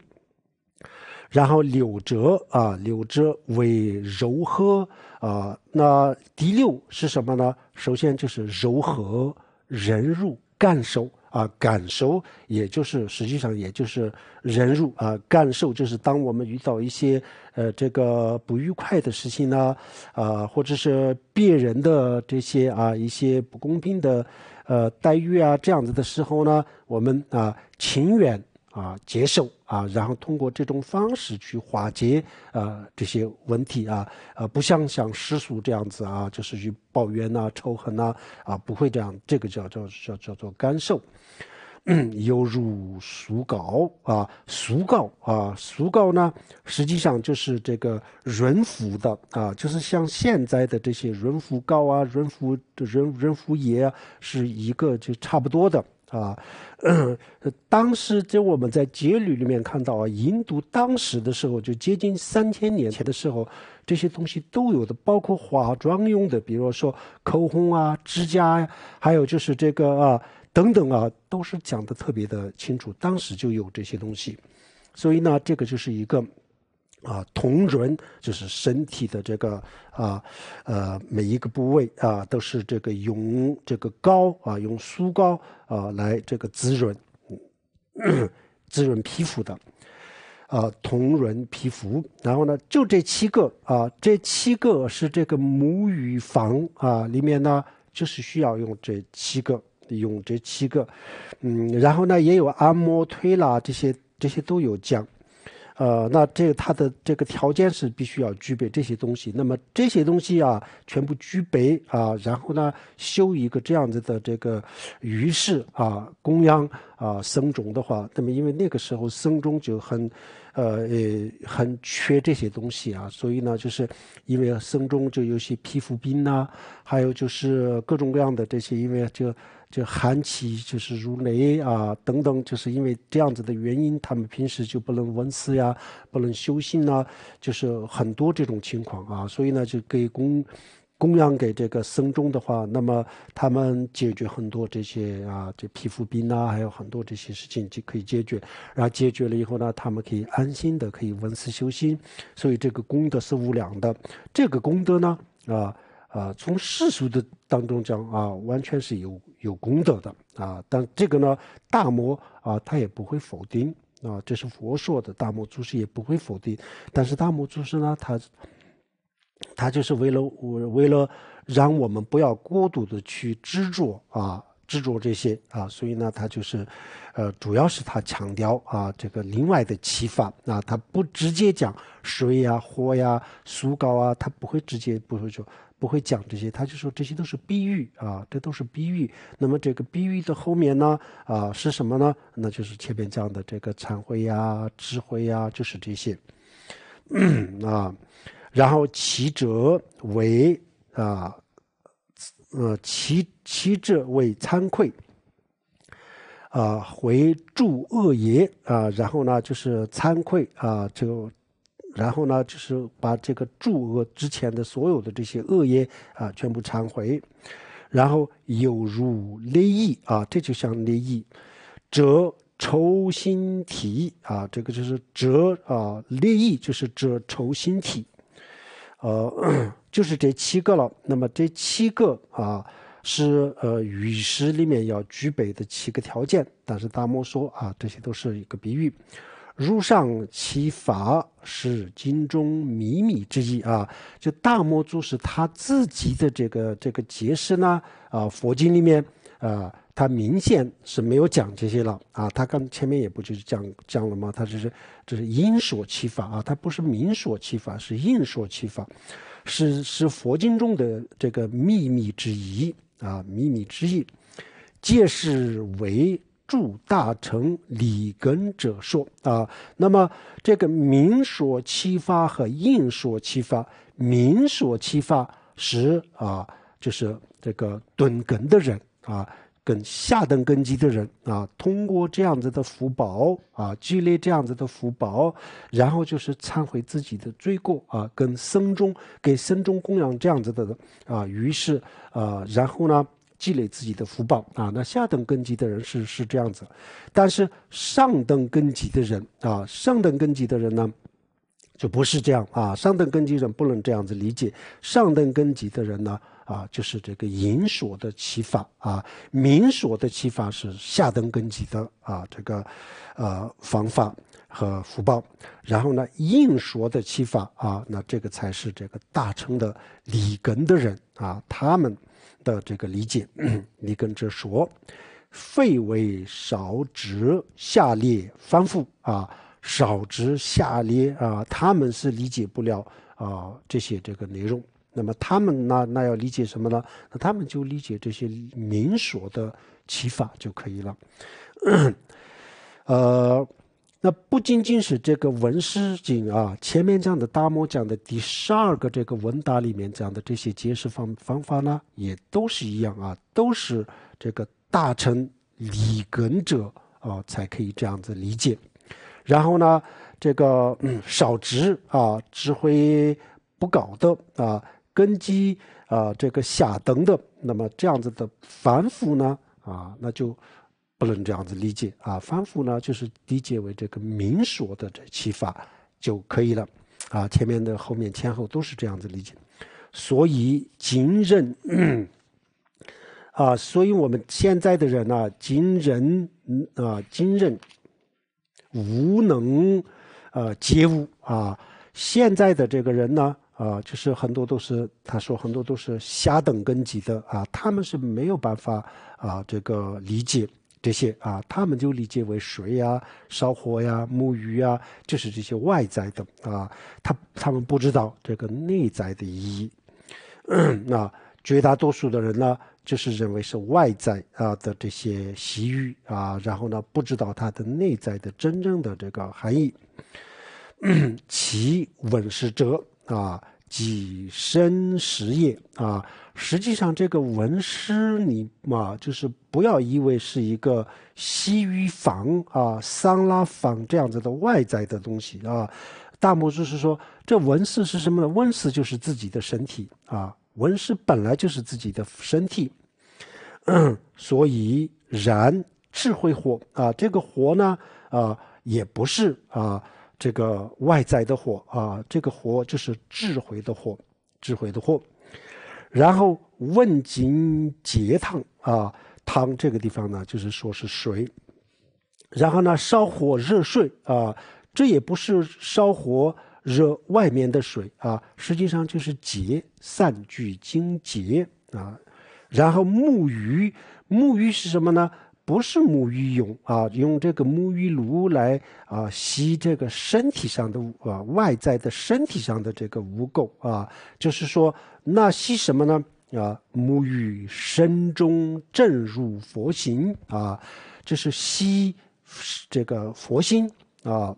然后柳折啊柳折为柔和啊。那第六是什么呢？首先就是柔和忍辱干手。啊，感受也就是实际上也就是忍辱啊，感受就是当我们遇到一些呃这个不愉快的事情呢，啊，或者是别人的这些啊一些不公平的，呃待遇啊这样子的时候呢，我们啊情愿。啊，接受啊，然后通过这种方式去化解啊这些问题啊，呃，不像像世俗这样子啊，就是去抱怨呐、仇恨呐，啊，不会这样，这个叫叫叫叫做干受。犹如俗稿啊，俗稿啊，俗稿呢，实际上就是这个润肤的啊，就是像现在的这些润肤膏啊、润肤这润润肤液是一个就差不多的。啊，嗯，当时就我们在节旅里面看到啊，印都当时的时候就接近三千年前的时候，这些东西都有的，包括化妆用的，比如说口红啊、指甲呀，还有就是这个啊等等啊，都是讲的特别的清楚，当时就有这些东西，所以呢，这个就是一个。啊，同人就是身体的这个啊，呃，每一个部位啊，都是这个用这个膏啊，用酥膏啊来这个滋润，滋润皮肤的，啊，同人皮肤。然后呢，就这七个啊，这七个是这个母乳房啊里面呢，就是需要用这七个，用这七个，嗯，然后呢，也有按摩推拿这些，这些都有讲。呃，那这它的这个条件是必须要具备这些东西。那么这些东西啊，全部具备啊，然后呢，修一个这样子的这个，鱼是啊，公羊啊，僧种的话，那么因为那个时候僧中就很，呃呃，很缺这些东西啊，所以呢，就是因为僧中就有些皮肤病呐，还有就是各种各样的这些，因为就。就寒气就是如雷啊等等，就是因为这样子的原因，他们平时就不能闻思呀，不能修心呐，就是很多这种情况啊，所以呢就给供供养给这个僧众的话，那么他们解决很多这些啊这皮肤病呐，还有很多这些事情就可以解决，然后解决了以后呢，他们可以安心的可以闻思修心，所以这个功德是无量的，这个功德呢啊。啊，从世俗的当中讲啊，完全是有有功德的啊。但这个呢，大魔啊，他也不会否定啊，这是佛说的，大魔祖师也不会否定。但是大魔祖师呢，他，他就是为了我，为了让我们不要过度的去执着啊，执着这些啊，所以呢，他就是，呃，主要是他强调啊，这个另外的启发啊，他不直接讲水呀、火呀、树高啊，他不会直接不会说。不会讲这些，他就说这些都是比喻啊，这都是比喻。那么这个比喻的后面呢，啊是什么呢？那就是前面讲的这个忏悔呀、智慧呀，就是这些 啊。然后其者为啊，呃，其其者为惭愧啊，回助恶业啊。然后呢，就是惭愧啊，就。然后呢，就是把这个诸恶之前的所有的这些恶业啊，全部忏悔，然后有如利益啊，这就像利益，折愁心体啊，这个就是折啊，利益就是折愁心体，呃，就是这七个了。那么这七个啊，是呃语诗里面要具备的七个条件。但是大莫说啊，这些都是一个比喻。如上其法是经中秘密之意啊，就大魔珠是他自己的这个这个解释呢啊，佛经里面呃，他明显是没有讲这些了啊，他刚前面也不就是讲讲了吗？他只是只是因所起法啊，他不是明所起法，是应所起法，是是佛经中的这个秘密之一啊，秘密之意，即是为。住大成理根者说啊，那么这个明所启发和应所启发，明所启发是啊，就是这个钝根的人啊，跟下等根基的人啊，通过这样子的福报啊，积累这样子的福报，然后就是忏悔自己的罪过啊，跟僧众给僧众供养这样子的啊，于是啊，然后呢？积累自己的福报啊！那下等根基的人是是这样子，但是上等根基的人啊，上等根基的人呢，就不是这样啊。上等根基人不能这样子理解。上等根基的人呢，啊，就是这个银锁的起法啊，明锁的起法是下等根基的啊，这个，呃，方法和福报。然后呢，硬说的起法啊，那这个才是这个大乘的里根的人啊，他们。的这个理解，你跟着说。肺为少直下列反复啊，少直下列啊，他们是理解不了啊这些这个内容。那么他们那那要理解什么呢？那他们就理解这些民俗的启法就可以了。呃。那不仅仅是这个文诗经啊，前面讲的达摩讲的第十二个这个文达里面讲的这些解释方方法呢，也都是一样啊，都是这个大乘理根者啊才可以这样子理解。然后呢，这个少知啊、智挥不搞的啊、根基啊这个下等的，那么这样子的凡夫呢啊，那就。不能这样子理解啊！反复呢，就是理解为这个明说的这七法就可以了啊。前面的、后面前后都是这样子理解。所以今人啊，所以我们现在的人呢，今人啊，今人无能呃接物啊。现在的这个人呢，啊，就是很多都是他说很多都是下等根基的啊，他们是没有办法啊这个理解。这些啊，他们就理解为水呀、烧火呀、沐浴啊，就是这些外在的啊，他他们不知道这个内在的意义。那绝大多数的人呢，就是认为是外在啊的这些习欲啊，然后呢不知道它的内在的真正的这个含义。其稳是者啊。己身实也啊！实际上，这个文师你嘛，就是不要以为是一个西域房啊、桑拉房这样子的外在的东西啊。大拇指是说，这文师是什么呢？文师就是自己的身体啊。文师本来就是自己的身体，所以然智慧火啊！这个火呢，啊，也不是啊。这个外在的火啊，这个火就是智慧的火，智慧的火。然后问津结汤啊，汤这个地方呢，就是说是水。然后呢，烧火热水啊，这也不是烧火热外面的水啊，实际上就是结散聚精结啊。然后木鱼，木鱼是什么呢？不是沐浴用啊，用这个沐浴炉来啊吸这个身体上的啊外在的身体上的这个污垢啊，就是说那吸什么呢啊？沐浴身中正入佛行啊，这是吸这个佛心啊，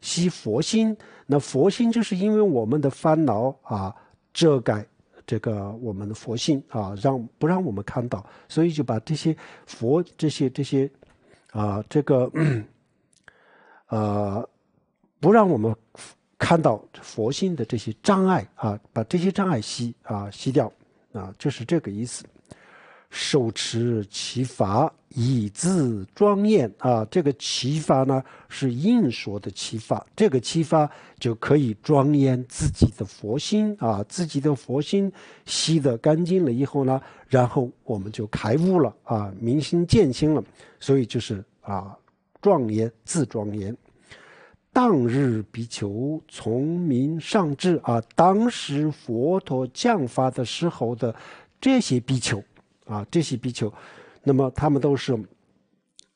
吸佛心。那佛心就是因为我们的烦恼啊遮盖。这个我们的佛性啊，让不让我们看到，所以就把这些佛、这些这些，啊，这个，呃，不让我们看到佛性的这些障碍啊，把这些障碍吸啊吸掉啊，就是这个意思。手持其法以自庄严啊！这个其法呢是印说的其法，这个其法就可以庄严自己的佛心啊！自己的佛心吸得干净了以后呢，然后我们就开悟了啊！明心见性了，所以就是啊，庄严自庄严。当日比丘从明上至啊，当时佛陀讲法的时候的这些比丘。啊，这些比丘，那么他们都是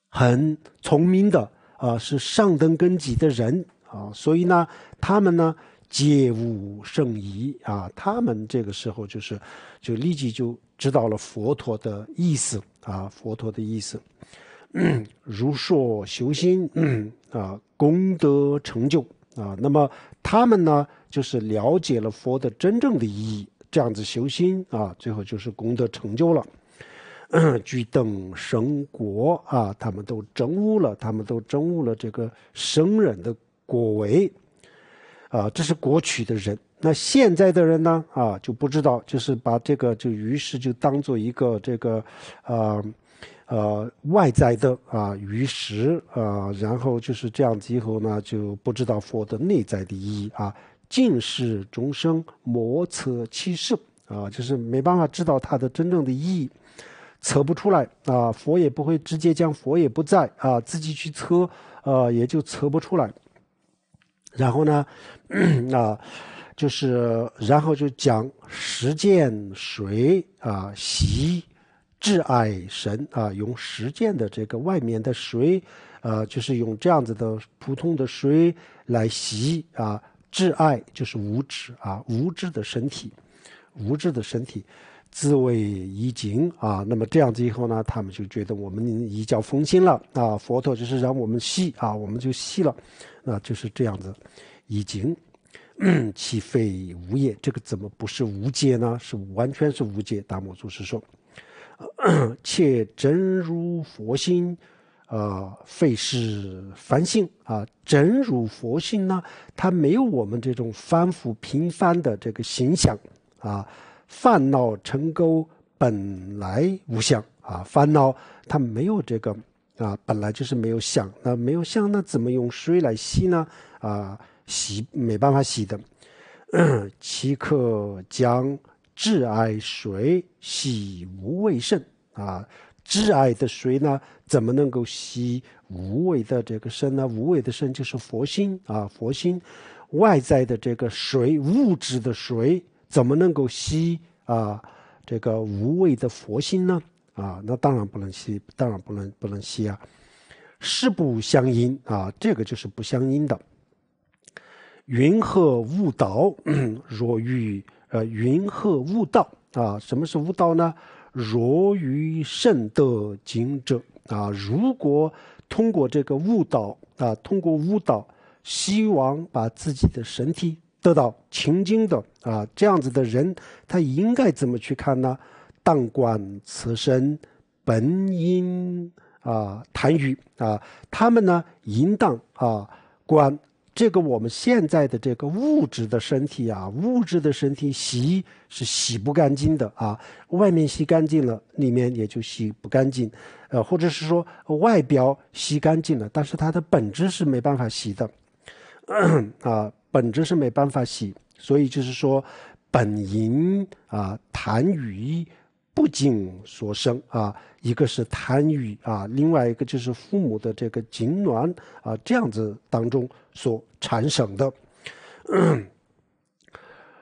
很聪明的啊，是上登根基的人啊，所以呢，他们呢皆无圣疑啊，他们这个时候就是就立即就知道了佛陀的意思啊，佛陀的意思，如说修心嗯、啊，功德成就啊，那么他们呢就是了解了佛的真正的意义，这样子修心啊，最后就是功德成就了。举等神国啊，他们都征悟了，他们都征悟了这个圣人的果为，啊，这是过去的人。那现在的人呢？啊，就不知道，就是把这个就于是就当做一个这个，呃，呃，外在的啊，于是啊，然后就是这样子以后呢，就不知道佛的内在的意义啊，尽是众生摩测其事啊，就是没办法知道它的真正的意义。测不出来啊，佛也不会直接讲佛也不在啊，自己去测，呃，也就测不出来。然后呢，那，就是然后就讲实践水啊，习挚爱神啊，用实践的这个外面的水，呃，就是用这样子的普通的水来洗啊，挚爱就是无知啊，无知的身体，无知的身体。自为已尽啊，那么这样子以后呢，他们就觉得我们一教风心了啊。佛陀就是让我们息啊，我们就息了，那就是这样子。已尽，岂非无业？这个怎么不是无界呢？是完全是无界。大摩祖师说，且 真如佛心，呃，非是凡心啊。真如佛心呢，它没有我们这种凡夫平凡的这个形象啊。烦恼成垢本来无相啊！烦恼它没有这个啊，本来就是没有相。那没有相，那怎么用水来洗呢？啊，洗没办法洗的。岂 可将挚爱水洗无为身？啊，挚爱的水呢，怎么能够洗无为的这个身呢？无为的身就是佛心啊！佛心外在的这个水，物质的水。怎么能够吸啊？这个无谓的佛心呢？啊，那当然不能吸，当然不能不能吸啊！事不相因啊，这个就是不相因的。云何悟道？若遇呃，云何悟道啊？什么是悟道呢？若遇圣德经者啊，如果通过这个悟道啊，通过悟道，希望把自己的身体。得到清净的啊，这样子的人，他应该怎么去看呢？当观此身本因啊，痰欲啊，他们呢，应当啊观这个我们现在的这个物质的身体啊，物质的身体洗是洗不干净的啊，外面洗干净了，里面也就洗不干净，呃，或者是说外表洗干净了，但是它的本质是没办法洗的啊。本质是没办法洗，所以就是说，本淫啊痰盂不仅所生啊，一个是痰盂啊，另外一个就是父母的这个痉挛啊，这样子当中所产生的，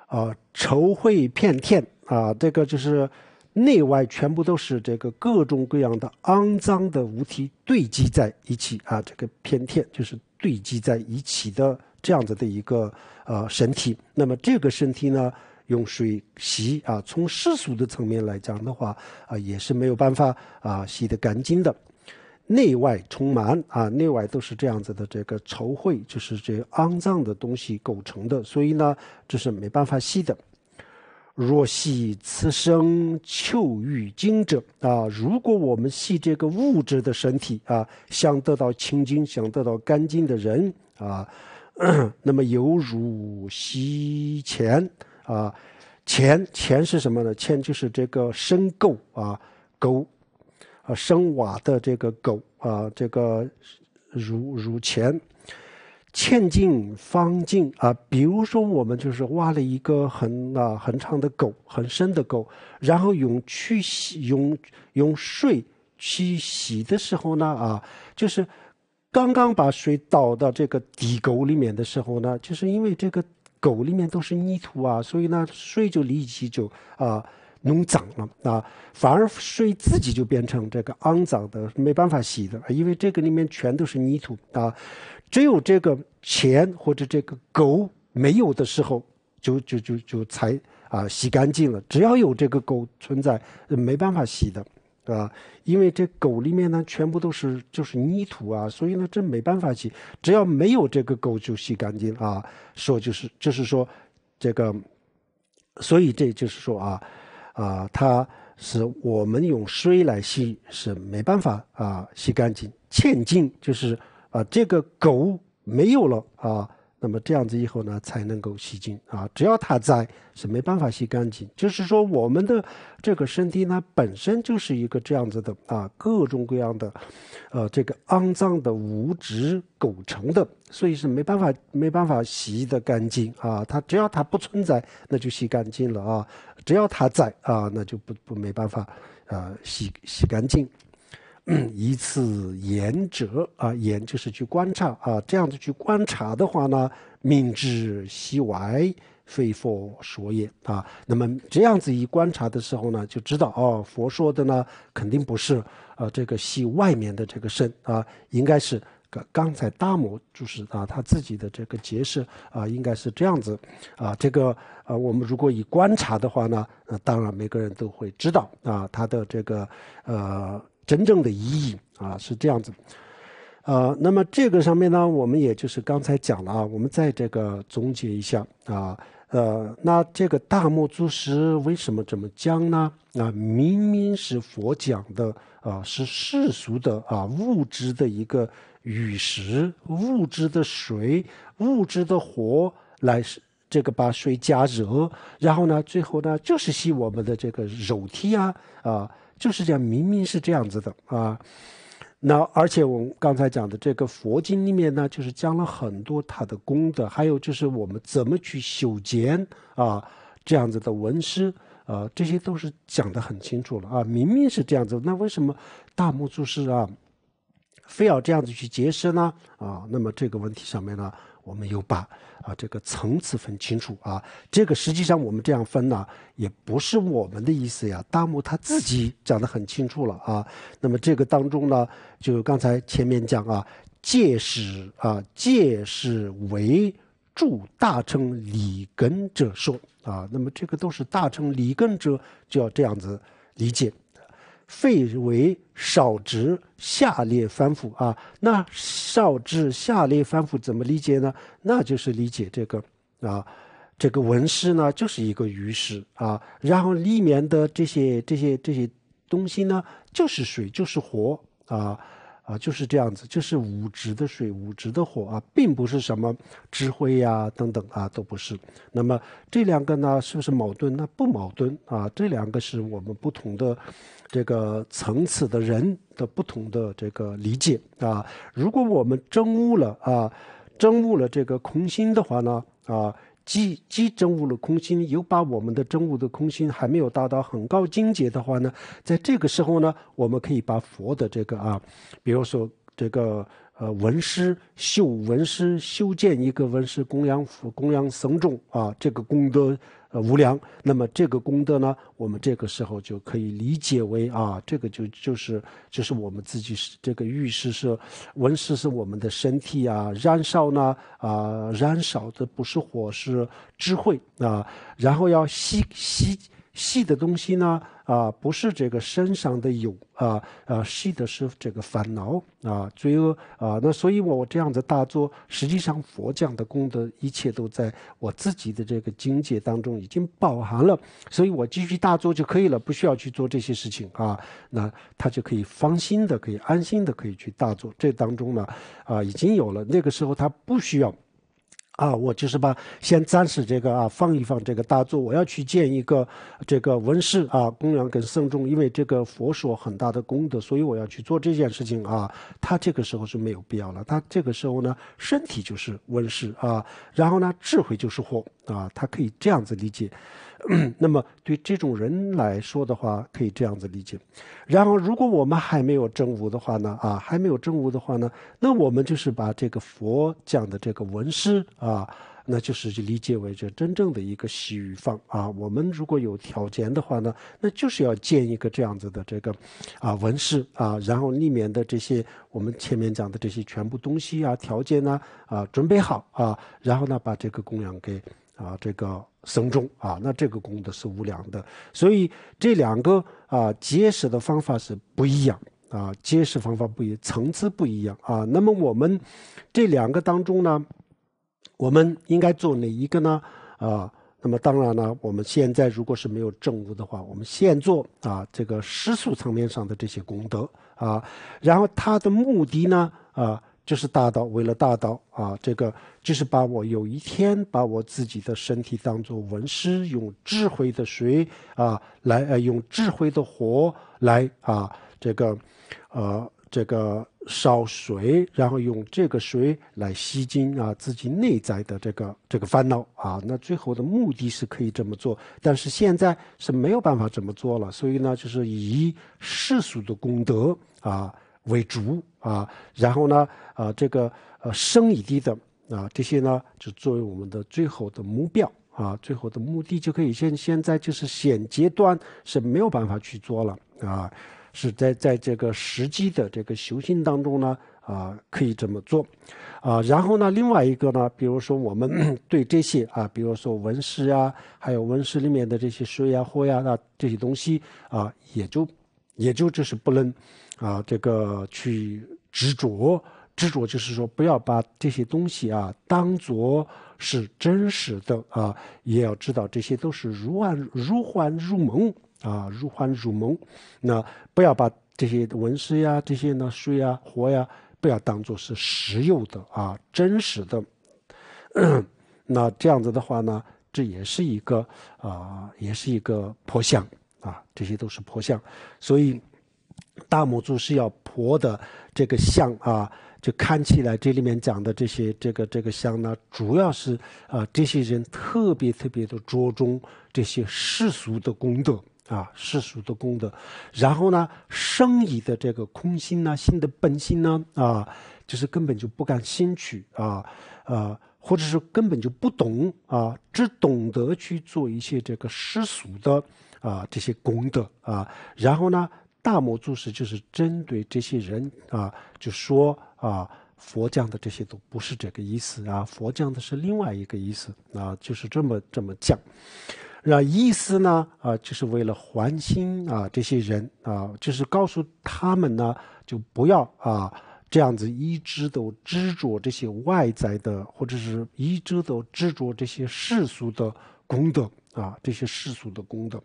啊愁秽遍天啊，这个就是内外全部都是这个各种各样的肮脏的物体堆积在一起啊，这个片天就是堆积在一起的。这样子的一个呃身体，那么这个身体呢，用水洗啊，从世俗的层面来讲的话啊，也是没有办法啊洗得干净的，内外充满啊，内外都是这样子的，这个仇秽就是这肮脏的东西构成的，所以呢，这是没办法洗的。若洗此生求欲精者啊，如果我们洗这个物质的身体啊，想得到清净，想得到干净的人啊。那么有如洗钱啊，钱钱是什么呢？钱就是这个申购啊，狗啊，深瓦的这个狗啊，这个如如钱，欠尽方尽啊。比如说，我们就是挖了一个很啊很长的沟，很深的沟，然后用去洗，用用水去洗的时候呢啊，就是。刚刚把水倒到这个地沟里面的时候呢，就是因为这个沟里面都是泥土啊，所以呢，水就立即就啊弄脏了啊，反而水自己就变成这个肮脏的，没办法洗的，因为这个里面全都是泥土啊。只有这个钱或者这个狗没有的时候，就就就就才啊洗干净了。只要有这个狗存在，没办法洗的。对吧？因为这狗里面呢，全部都是就是泥土啊，所以呢，这没办法洗，只要没有这个狗就洗干净啊。说就是就是说，这个，所以这就是说啊，啊，它是我们用水来洗是没办法啊，洗干净。欠净就是啊，这个狗没有了啊。那么这样子以后呢，才能够洗净啊！只要它在，是没办法洗干净。就是说，我们的这个身体呢，本身就是一个这样子的啊，各种各样的，呃，这个肮脏的物质构成的，所以是没办法没办法洗的干净啊。它只要它不存在，那就洗干净了啊。只要它在啊，那就不不没办法啊，洗洗干净。一次言者啊，言就是去观察啊，这样子去观察的话呢，命之系外非佛说也啊。那么这样子一观察的时候呢，就知道哦，佛说的呢肯定不是呃这个系外面的这个身啊，应该是刚刚才大摩就是啊他自己的这个解释啊，应该是这样子啊。这个呃我们如果以观察的话呢，那当然每个人都会知道啊，他的这个呃。真正的意义啊，是这样子，呃，那么这个上面呢，我们也就是刚才讲了啊，我们再这个总结一下啊，呃，那这个大漠祖石为什么这么讲呢？啊，明明是佛讲的，啊，是世俗的啊，物质的一个雨石，物质的水，物质的火来，这个把水加热，然后呢，最后呢，就是吸我们的这个肉体啊，啊。就是这样，明明是这样子的啊。那而且我们刚才讲的这个佛经里面呢，就是讲了很多他的功德，还有就是我们怎么去修捷啊，这样子的文诗啊，这些都是讲的很清楚了啊。明明是这样子，那为什么大木注师啊，非要这样子去结识呢？啊，那么这个问题上面呢？我们又把啊这个层次分清楚啊，这个实际上我们这样分呢，也不是我们的意思呀。大木他自己讲得很清楚了啊，那么这个当中呢，就刚才前面讲啊，借使啊，借使为助大乘理根者说啊，那么这个都是大乘理根者就要这样子理解。废为少之下列反复啊？那少之下列反复怎么理解呢？那就是理解这个啊，这个文诗呢就是一个鱼食啊，然后里面的这些这些这些东西呢就是水，就是活啊。啊，就是这样子，就是五执的水，五执的火啊，并不是什么智慧呀等等啊，都不是。那么这两个呢，是不是矛盾？那不矛盾啊，这两个是我们不同的这个层次的人的不同的这个理解啊。如果我们争悟了啊，争悟了这个空心的话呢啊。既既证悟了空心，又把我们的证悟的空心还没有达到很高境界的话呢，在这个时候呢，我们可以把佛的这个啊，比如说这个呃文师修文师修建一个文师供养佛供养僧众啊，这个功德。呃，无量。那么这个功德呢，我们这个时候就可以理解为啊，这个就就是就是我们自己是这个玉石，是，纹饰，是我们的身体啊，燃烧呢啊，燃烧的不是火，是智慧啊，然后要吸吸。细的东西呢，啊，不是这个身上的有啊，啊，细的是这个烦恼啊、罪恶啊。那所以我这样的大作，实际上佛讲的功德，一切都在我自己的这个境界当中已经饱含了，所以我继续大做就可以了，不需要去做这些事情啊。那他就可以放心的，可以安心的，可以去大做。这当中呢，啊，已经有了。那个时候他不需要。啊，我就是把先暂时这个啊放一放，这个大作，我要去建一个这个温室啊，供养跟僧众，因为这个佛说很大的功德，所以我要去做这件事情啊。他这个时候是没有必要了，他这个时候呢，身体就是温室啊，然后呢，智慧就是火。啊，他可以这样子理解，那么对这种人来说的话，可以这样子理解。然后，如果我们还没有证悟的话呢，啊，还没有证悟的话呢，那我们就是把这个佛讲的这个文师啊，那就是理解为这真正的一个西方啊。我们如果有条件的话呢，那就是要建一个这样子的这个啊文师啊，然后里面的这些我们前面讲的这些全部东西啊，条件呢啊准备好啊，然后呢把这个供养给。啊，这个生众啊，那这个功德是无量的，所以这两个啊结识的方法是不一样啊，结识方法不一层次不一样啊。那么我们这两个当中呢，我们应该做哪一个呢？啊，那么当然了，我们现在如果是没有正悟的话，我们先做啊这个世俗层面上的这些功德啊，然后它的目的呢啊。就是大道，为了大道啊，这个就是把我有一天把我自己的身体当做文师，用智慧的水啊来，呃，用智慧的火来啊，这个，呃，这个烧水，然后用这个水来吸精啊，自己内在的这个这个烦恼啊，那最后的目的是可以这么做，但是现在是没有办法这么做了，所以呢，就是以世俗的功德啊。为主啊，然后呢，呃，这个呃生以地的啊，这些呢就作为我们的最后的目标啊，最后的目的就可以现现在就是现阶段是没有办法去做了啊，是在在这个实际的这个修行当中呢啊可以这么做，啊，然后呢另外一个呢，比如说我们 对这些啊，比如说文饰啊，还有文饰里面的这些水呀火呀那这些东西啊，也就也就就是不能。啊，这个去执着，执着就是说，不要把这些东西啊当做是真实的啊，也要知道这些都是如幻如幻如梦啊，如幻如梦。那不要把这些文饰呀、这些呢水呀、火呀，不要当做是实用的啊，真实的。那这样子的话呢，这也是一个啊，也是一个破相啊，这些都是破相，所以。大母猪是要破的，这个相啊，就看起来这里面讲的这些，这个这个相呢，主要是啊，这些人特别特别的着重这些世俗的功德啊，世俗的功德，然后呢，生意的这个空心呢，心的本性呢，啊，就是根本就不感兴趣啊，啊，或者是根本就不懂啊，只懂得去做一些这个世俗的啊，这些功德啊，然后呢。大魔注释就是针对这些人啊，就说啊，佛讲的这些都不是这个意思啊，佛讲的是另外一个意思啊，就是这么这么讲。那意思呢啊，就是为了还心啊，这些人啊，就是告诉他们呢，就不要啊这样子一直都执着这些外在的，或者是一直都执着这些世俗的功德啊，这些世俗的功德。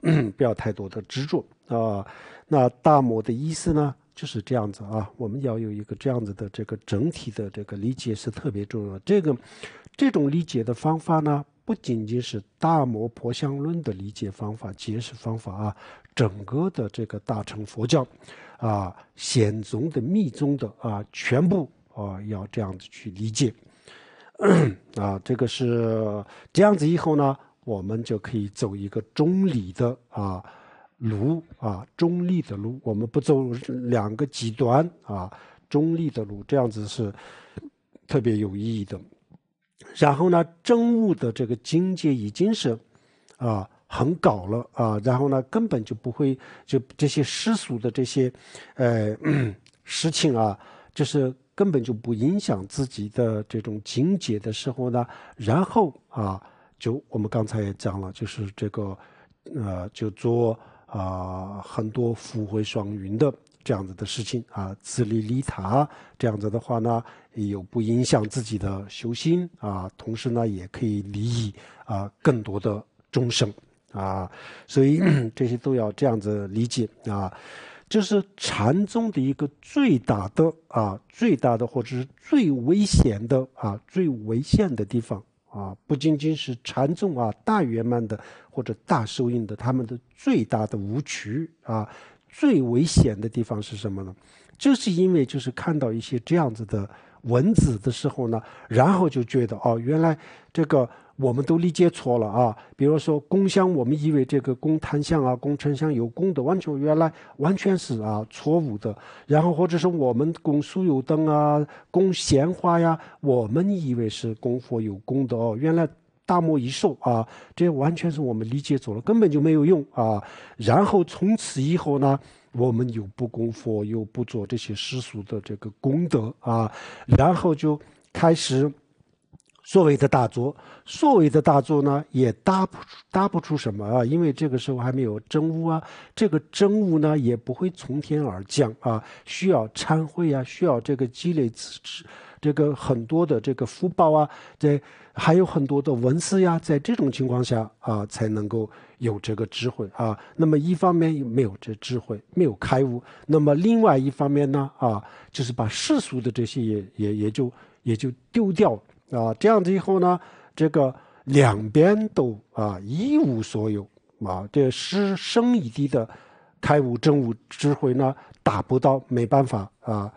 不要太多的执着啊！那大摩的意思呢，就是这样子啊。我们要有一个这样子的这个整体的这个理解是特别重要。这个这种理解的方法呢，不仅仅是大摩婆相论的理解方法、解释方法啊，整个的这个大乘佛教，啊显宗的、密宗的啊，全部啊要这样子去理解啊。这个是这样子以后呢。我们就可以走一个中立的啊路啊，中立的路。我们不走两个极端啊，中立的路，这样子是特别有意义的。然后呢，政务的这个境界已经是啊很高了啊。然后呢，根本就不会就这些世俗的这些呃 事情啊，就是根本就不影响自己的这种境界的时候呢，然后啊。就我们刚才也讲了，就是这个，呃，就做啊很多福慧双云的这样子的事情啊，自利利他这样子的话呢，有不影响自己的修心啊，同时呢也可以利益啊更多的众生啊，所以 这些都要这样子理解啊，这是禅宗的一个最大的啊最大的，或者是最危险的啊最危险的地方。啊，不仅仅是禅宗啊，大圆满的或者大受用的，他们的最大的误区啊，最危险的地方是什么呢？就是因为就是看到一些这样子的文字的时候呢，然后就觉得哦，原来这个。我们都理解错了啊！比如说供香，我们以为这个供檀香啊、供沉香有功德，完全原来完全是啊错误的。然后或者是我们供酥油灯啊、供鲜花呀，我们以为是供佛有功德哦，原来大莫一受啊，这完全是我们理解错了，根本就没有用啊。然后从此以后呢，我们又不供佛，又不做这些世俗的这个功德啊，然后就开始。所谓的“大作”，所谓的“大作”呢，也搭不出搭不出什么啊，因为这个时候还没有真悟啊。这个真悟呢，也不会从天而降啊，需要忏悔啊，需要这个积累资，这个很多的这个福报啊，在还有很多的文思呀，在这种情况下啊，才能够有这个智慧啊。那么一方面没有这智慧，没有开悟；那么另外一方面呢，啊，就是把世俗的这些也也也就也就丢掉。啊，这样子以后呢，这个两边都啊一无所有啊，这失生一地的开悟真悟智慧呢，达不到，没办法啊，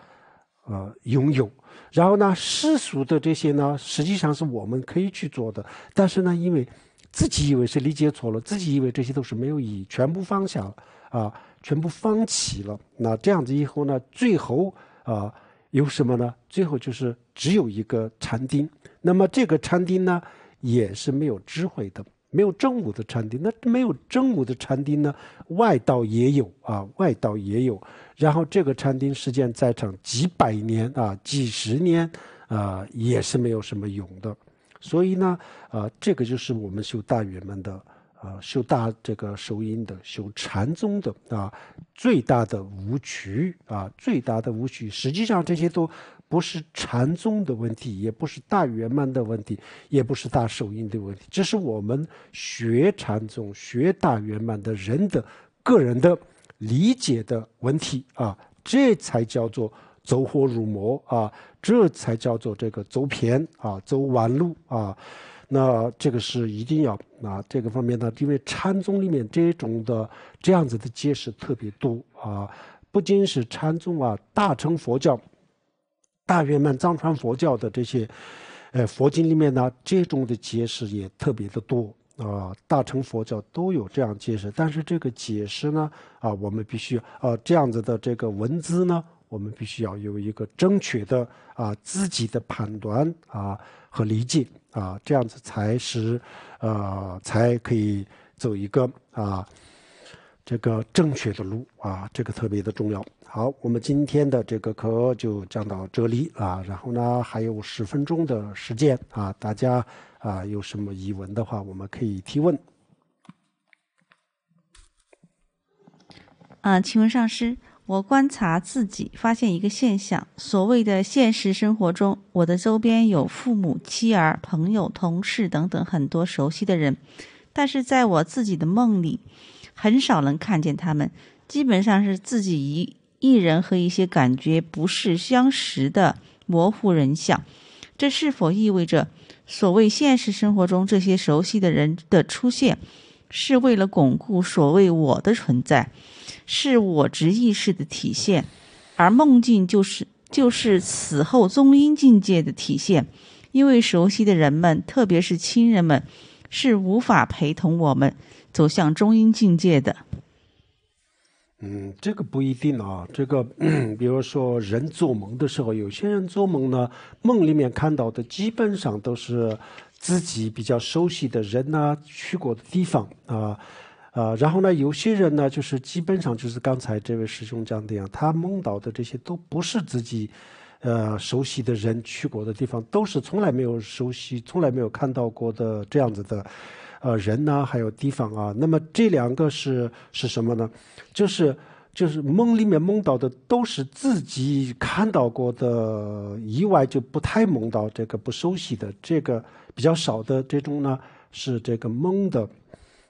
呃拥有。然后呢，世俗的这些呢，实际上是我们可以去做的，但是呢，因为自己以为是理解错了，自己以为这些都是没有意义，全部放下了啊，全部放弃了。那这样子以后呢，最后啊有什么呢？最后就是只有一个禅定。那么这个禅定呢，也是没有智慧的，没有正悟的禅定。那没有正悟的禅定呢，外道也有啊，外道也有。然后这个禅定实践在场几百年啊，几十年，啊，也是没有什么用的。所以呢，啊，这个就是我们修大圆满的，啊，修大这个收音的，修禅宗的啊，最大的误区啊，最大的误区。实际上这些都。不是禅宗的问题，也不是大圆满的问题，也不是大手印的问题，这是我们学禅宗、学大圆满的人的个人的理解的问题啊！这才叫做走火入魔啊！这才叫做这个走偏啊、走弯路啊！那这个是一定要啊，这个方面呢，因为禅宗里面这种的这样子的解释特别多啊，不仅是禅宗啊，大乘佛教。大圆满、藏传佛教的这些，呃，佛经里面呢，这种的解释也特别的多啊。大乘佛教都有这样解释，但是这个解释呢，啊，我们必须，啊，这样子的这个文字呢，我们必须要有一个正确的啊，自己的判断啊和理解啊，这样子才是，呃，才可以走一个啊。这个正确的路啊，这个特别的重要。好，我们今天的这个课就讲到这里啊。然后呢，还有十分钟的时间啊，大家啊有什么疑问的话，我们可以提问。啊，请问上师，我观察自己发现一个现象：所谓的现实生活中，我的周边有父母、妻儿、朋友、同事等等很多熟悉的人，但是在我自己的梦里。很少能看见他们，基本上是自己一一人和一些感觉不是相识的模糊人像。这是否意味着，所谓现实生活中这些熟悉的人的出现，是为了巩固所谓我的存在，是我执意识的体现，而梦境就是就是死后中阴境界的体现？因为熟悉的人们，特别是亲人们，是无法陪同我们。走向中阴境界的，嗯，这个不一定啊。这个，比如说，人做梦的时候，有些人做梦呢，梦里面看到的基本上都是自己比较熟悉的人呐、去过的地方啊啊。然后呢，有些人呢，就是基本上就是刚才这位师兄讲的呀，他梦到的这些都不是自己呃熟悉的人、去过的地方，都是从来没有熟悉、从来没有看到过的这样子的。呃，人呢，还有地方啊，那么这两个是是什么呢？就是就是梦里面梦到的都是自己看到过的，以外就不太梦到这个不熟悉的，这个比较少的这种呢，是这个梦的，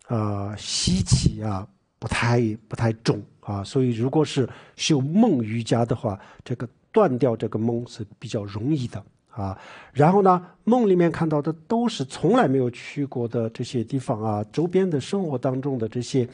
啊稀奇啊，不太不太重啊，所以如果是修梦瑜伽的话，这个断掉这个梦是比较容易的。啊，然后呢，梦里面看到的都是从来没有去过的这些地方啊，周边的生活当中的这些，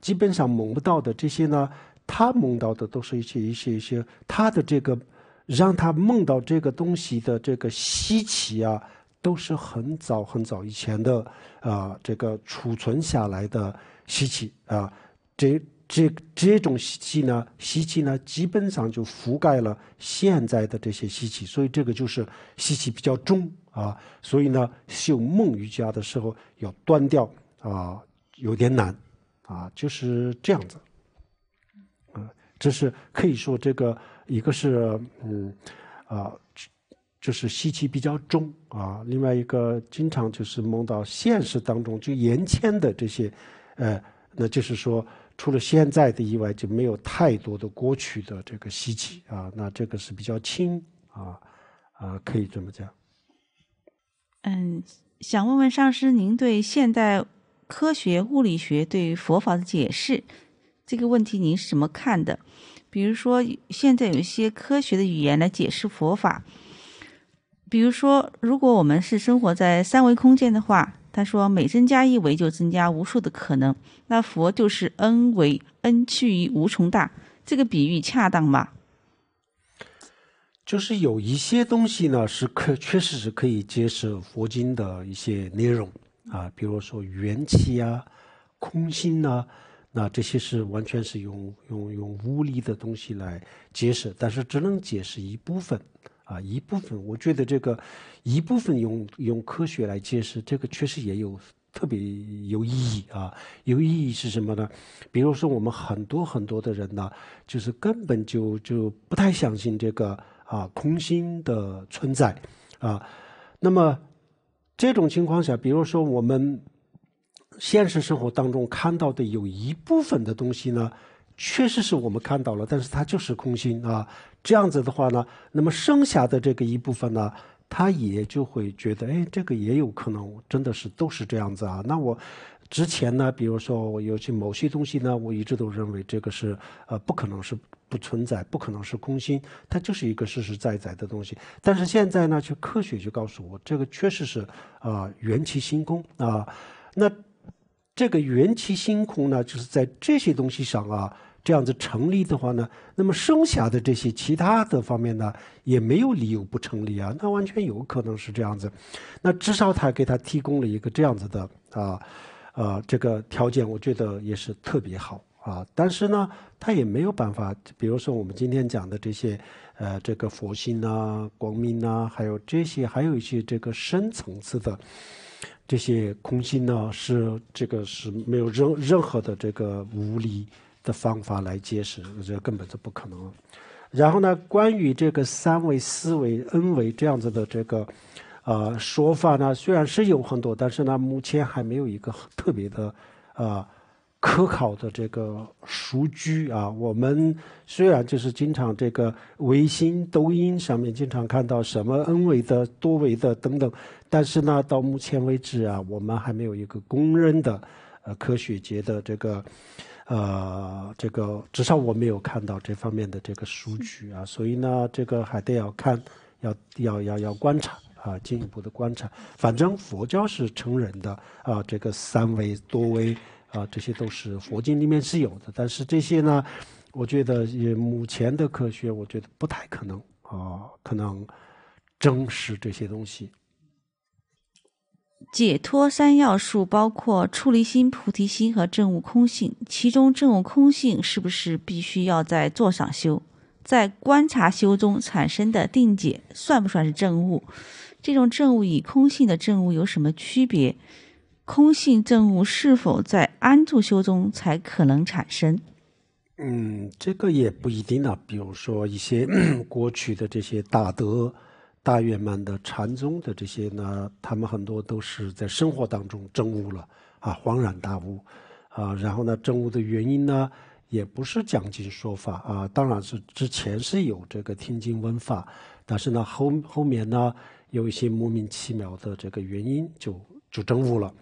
基本上梦不到的这些呢，他梦到的都是一些一些一些，他的这个让他梦到这个东西的这个稀奇啊，都是很早很早以前的啊，这个储存下来的稀奇啊，这。这这种习气呢，习气呢，基本上就覆盖了现在的这些习气，所以这个就是习气比较重啊，所以呢，修梦瑜伽的时候要端掉啊，有点难啊，就是这样子。啊，这是可以说这个，一个是嗯，啊，就是习气比较重啊，另外一个经常就是梦到现实当中就延迁的这些，呃，那就是说。除了现在的以外，就没有太多的过去的这个习气啊，那这个是比较轻啊啊，可以这么讲。嗯，想问问上师，您对现代科学、物理学对于佛法的解释这个问题，您是怎么看的？比如说，现在有一些科学的语言来解释佛法，比如说，如果我们是生活在三维空间的话。他说：“每增加一维，就增加无数的可能。那佛就是 n 维，n 趋于无穷大。这个比喻恰当吗？”就是有一些东西呢，是可确实是可以解释佛经的一些内容啊，比如说元气啊、空心啊，那这些是完全是用用用物理的东西来解释，但是只能解释一部分。啊，一部分，我觉得这个一部分用用科学来解释，这个确实也有特别有意义啊。有意义是什么呢？比如说，我们很多很多的人呢，就是根本就就不太相信这个啊空心的存在啊。那么这种情况下，比如说我们现实生活当中看到的有一部分的东西呢。确实是我们看到了，但是它就是空心啊。这样子的话呢，那么剩下的这个一部分呢，他也就会觉得，哎，这个也有可能，真的是都是这样子啊。那我之前呢，比如说我有些某些东西呢，我一直都认为这个是呃不可能是不存在，不可能是空心，它就是一个实实在在的东西。但是现在呢，就科学就告诉我，这个确实是啊元气星空啊。那这个元气星空呢，就是在这些东西上啊。这样子成立的话呢，那么剩下的这些其他的方面呢，也没有理由不成立啊，那完全有可能是这样子。那至少他给他提供了一个这样子的啊，呃，这个条件，我觉得也是特别好啊。但是呢，他也没有办法，比如说我们今天讲的这些，呃，这个佛心啊、光明啊，还有这些，还有一些这个深层次的这些空心呢，是这个是没有任任何的这个无理。的方法来揭示，我觉得根本就不可能。然后呢，关于这个三维、四维、n 维这样子的这个呃说法呢，虽然是有很多，但是呢，目前还没有一个特别的呃可考的这个数据啊。我们虽然就是经常这个微信、抖音上面经常看到什么 n 维的、多维的等等，但是呢，到目前为止啊，我们还没有一个公认的呃科学界的这个。呃，这个至少我没有看到这方面的这个数据啊，所以呢，这个还得要看，要要要要观察啊，进一步的观察。反正佛教是承认的啊，这个三维、多维啊，这些都是佛经里面是有的。但是这些呢，我觉得也目前的科学，我觉得不太可能啊，可能证实这些东西。解脱三要素包括出离心、菩提心和正悟空性。其中，正悟空性是不是必须要在坐上修？在观察修中产生的定解算不算是正悟？这种正悟与空性的正悟有什么区别？空性正悟是否在安住修中才可能产生？嗯，这个也不一定啊。比如说一些 过去的这些大德。大圆满的禅宗的这些呢，他们很多都是在生活当中证悟了啊，恍然大悟啊。然后呢，证悟的原因呢，也不是讲经说法啊，当然是之前是有这个听经闻法，但是呢后后面呢，有一些莫名其妙的这个原因就就证悟了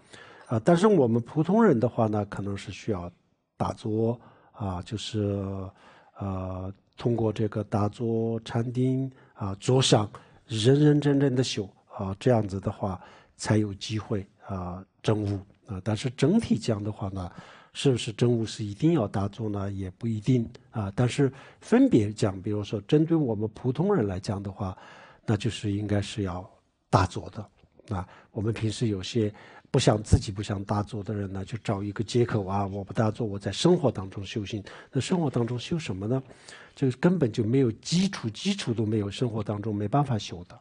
啊。但是我们普通人的话呢，可能是需要打坐啊，就是呃，通过这个打坐禅定啊，坐上。认认真真的修啊，这样子的话才有机会啊证悟啊。但是整体讲的话呢，是不是证悟是一定要打坐呢？也不一定啊。但是分别讲，比如说针对我们普通人来讲的话，那就是应该是要打坐的啊。我们平时有些。不想自己不想大做的人呢，就找一个借口啊！我不大做，我在生活当中修行。那生活当中修什么呢？就是根本就没有基础，基础都没有，生活当中没办法修的。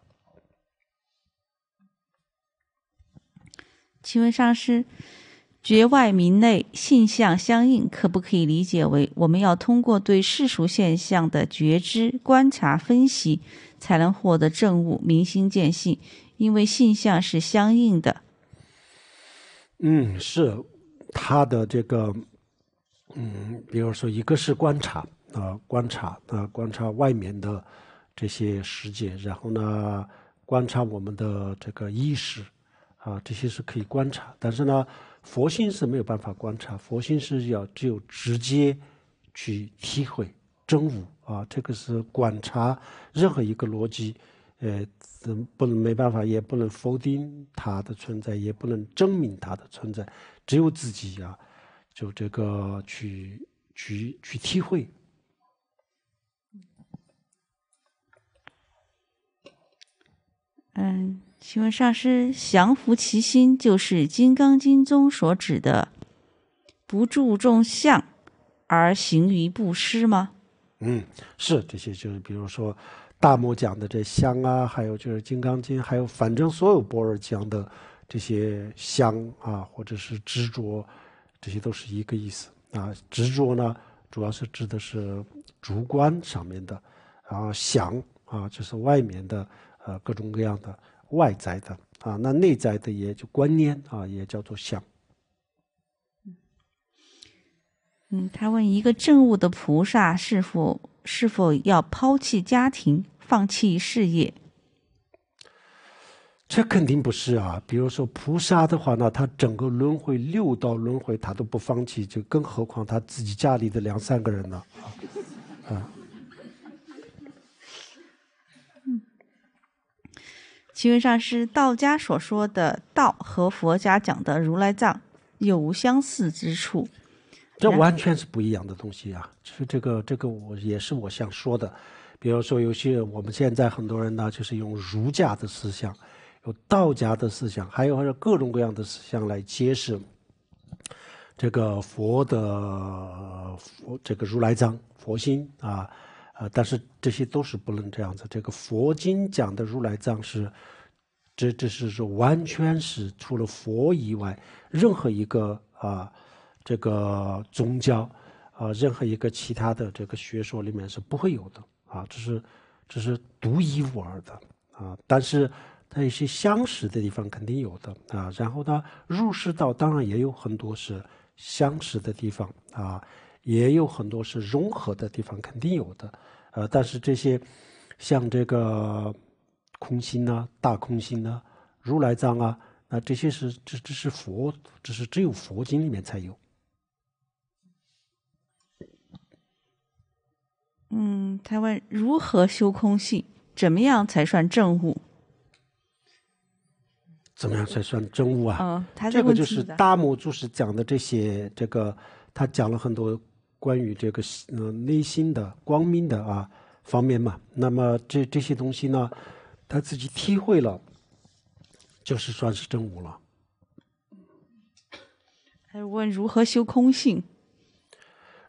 请问上师，觉外明内，性相相应，可不可以理解为我们要通过对世俗现象的觉知、观察、分析，才能获得正悟、明心见性？因为性相是相应的。嗯，是，他的这个，嗯，比如说，一个是观察，啊，观察，啊，观察外面的这些世界，然后呢，观察我们的这个意识，啊，这些是可以观察，但是呢，佛性是没有办法观察，佛性是要只有直接去体会真悟，啊，这个是观察任何一个逻辑，呃。不能，没办法，也不能否定它的存在，也不能证明它的存在，只有自己啊，就这个去去去体会。嗯，请问上师，降服其心，就是《金刚经》中所指的不注重相而行于布施吗？嗯，是这些，就是比如说。大模讲的这香啊，还有就是《金刚经》，还有反正所有波尔讲的这些香啊，或者是执着，这些都是一个意思啊。执着呢，主要是指的是主观上面的，然后想啊，就是外面的呃各种各样的外在的啊，那内在的也就观念啊，也叫做想。嗯，他问一个正悟的菩萨是否？是否要抛弃家庭、放弃事业？这肯定不是啊！比如说菩萨的话，那他整个轮回六道轮回他都不放弃，就更何况他自己家里的两三个人呢？啊，嗯。请问上师，道家所说的“道”和佛家讲的“如来藏”有无相似之处？这完全是不一样的东西啊！就是这个，这个我也是我想说的。比如说，有些我们现在很多人呢，就是用儒家的思想，有道家的思想，还有还有各种各样的思想来解释这个佛的佛，这个如来藏、佛心啊啊！但是这些都是不能这样子。这个佛经讲的如来藏是，这这是说完全是除了佛以外，任何一个啊。这个宗教，啊，任何一个其他的这个学说里面是不会有的啊，这是，这是独一无二的啊。但是它一些相识的地方肯定有的啊。然后呢，入世道当然也有很多是相识的地方啊，也有很多是融合的地方肯定有的。呃，但是这些，像这个空心呐，大空心呐，如来藏啊，那这些是这这是佛，这是只有佛经里面才有。嗯，他问如何修空性？怎么样才算正悟？怎么样才算正悟啊？这个就是大木祖师讲的这些，这个他讲了很多关于这个内心的光明的啊方面嘛。那么这这些东西呢，他自己体会了，就是算是正悟了。他问如何修空性？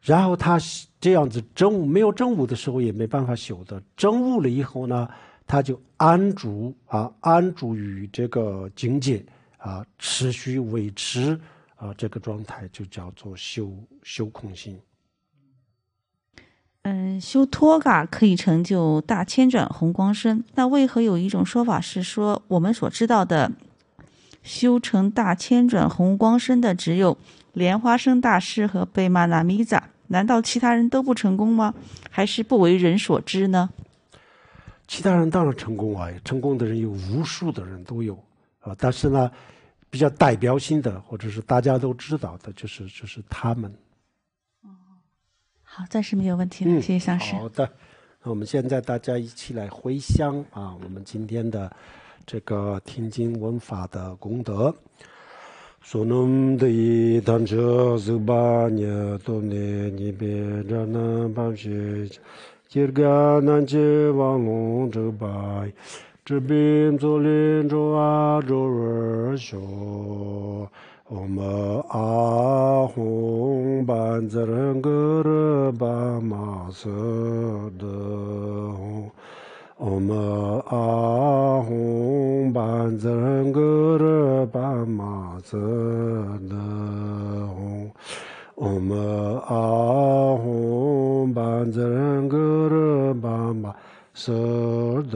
然后他这样子正悟，没有正悟的时候也没办法修的，正悟了以后呢，他就安住啊，安住于这个境界啊，持续维持啊这个状态，就叫做修修空性。嗯，修托嘎可以成就大千转红光身，那为何有一种说法是说，我们所知道的修成大千转红光身的只有？莲花生大师和贝玛纳米扎，难道其他人都不成功吗？还是不为人所知呢？其他人当然成功啊，成功的人有无数的人，都有啊。但是呢，比较代表性的，或者是大家都知道的，就是就是他们。好，暂时没有问题了，谢谢上师。好的，那我们现在大家一起来回乡啊，我们今天的这个听经闻法的功德。sunum dayi dhanja zhigba nya tumne nipe dhana pamshe kirga nanche 唵嘛阿吽巴 Zen Gurubamaza 的吽，唵嘛阿巴 Zen g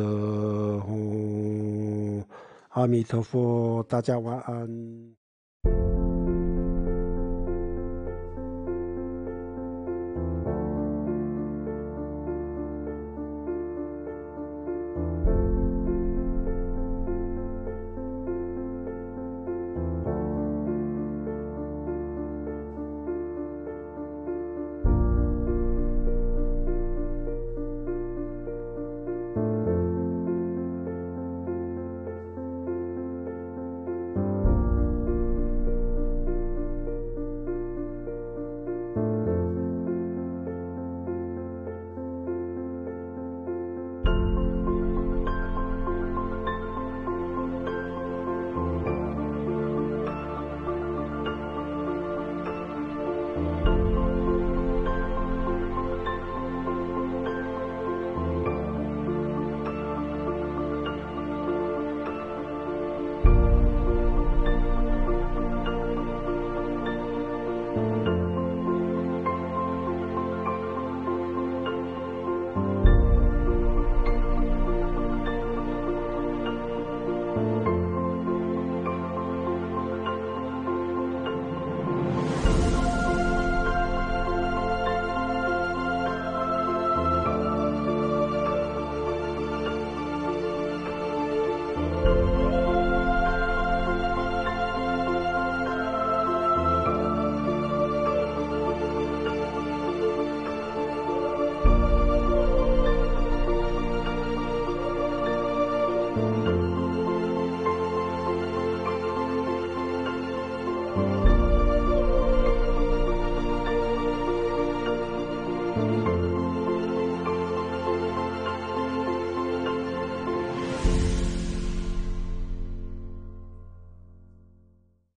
阿弥陀佛，大家晚安。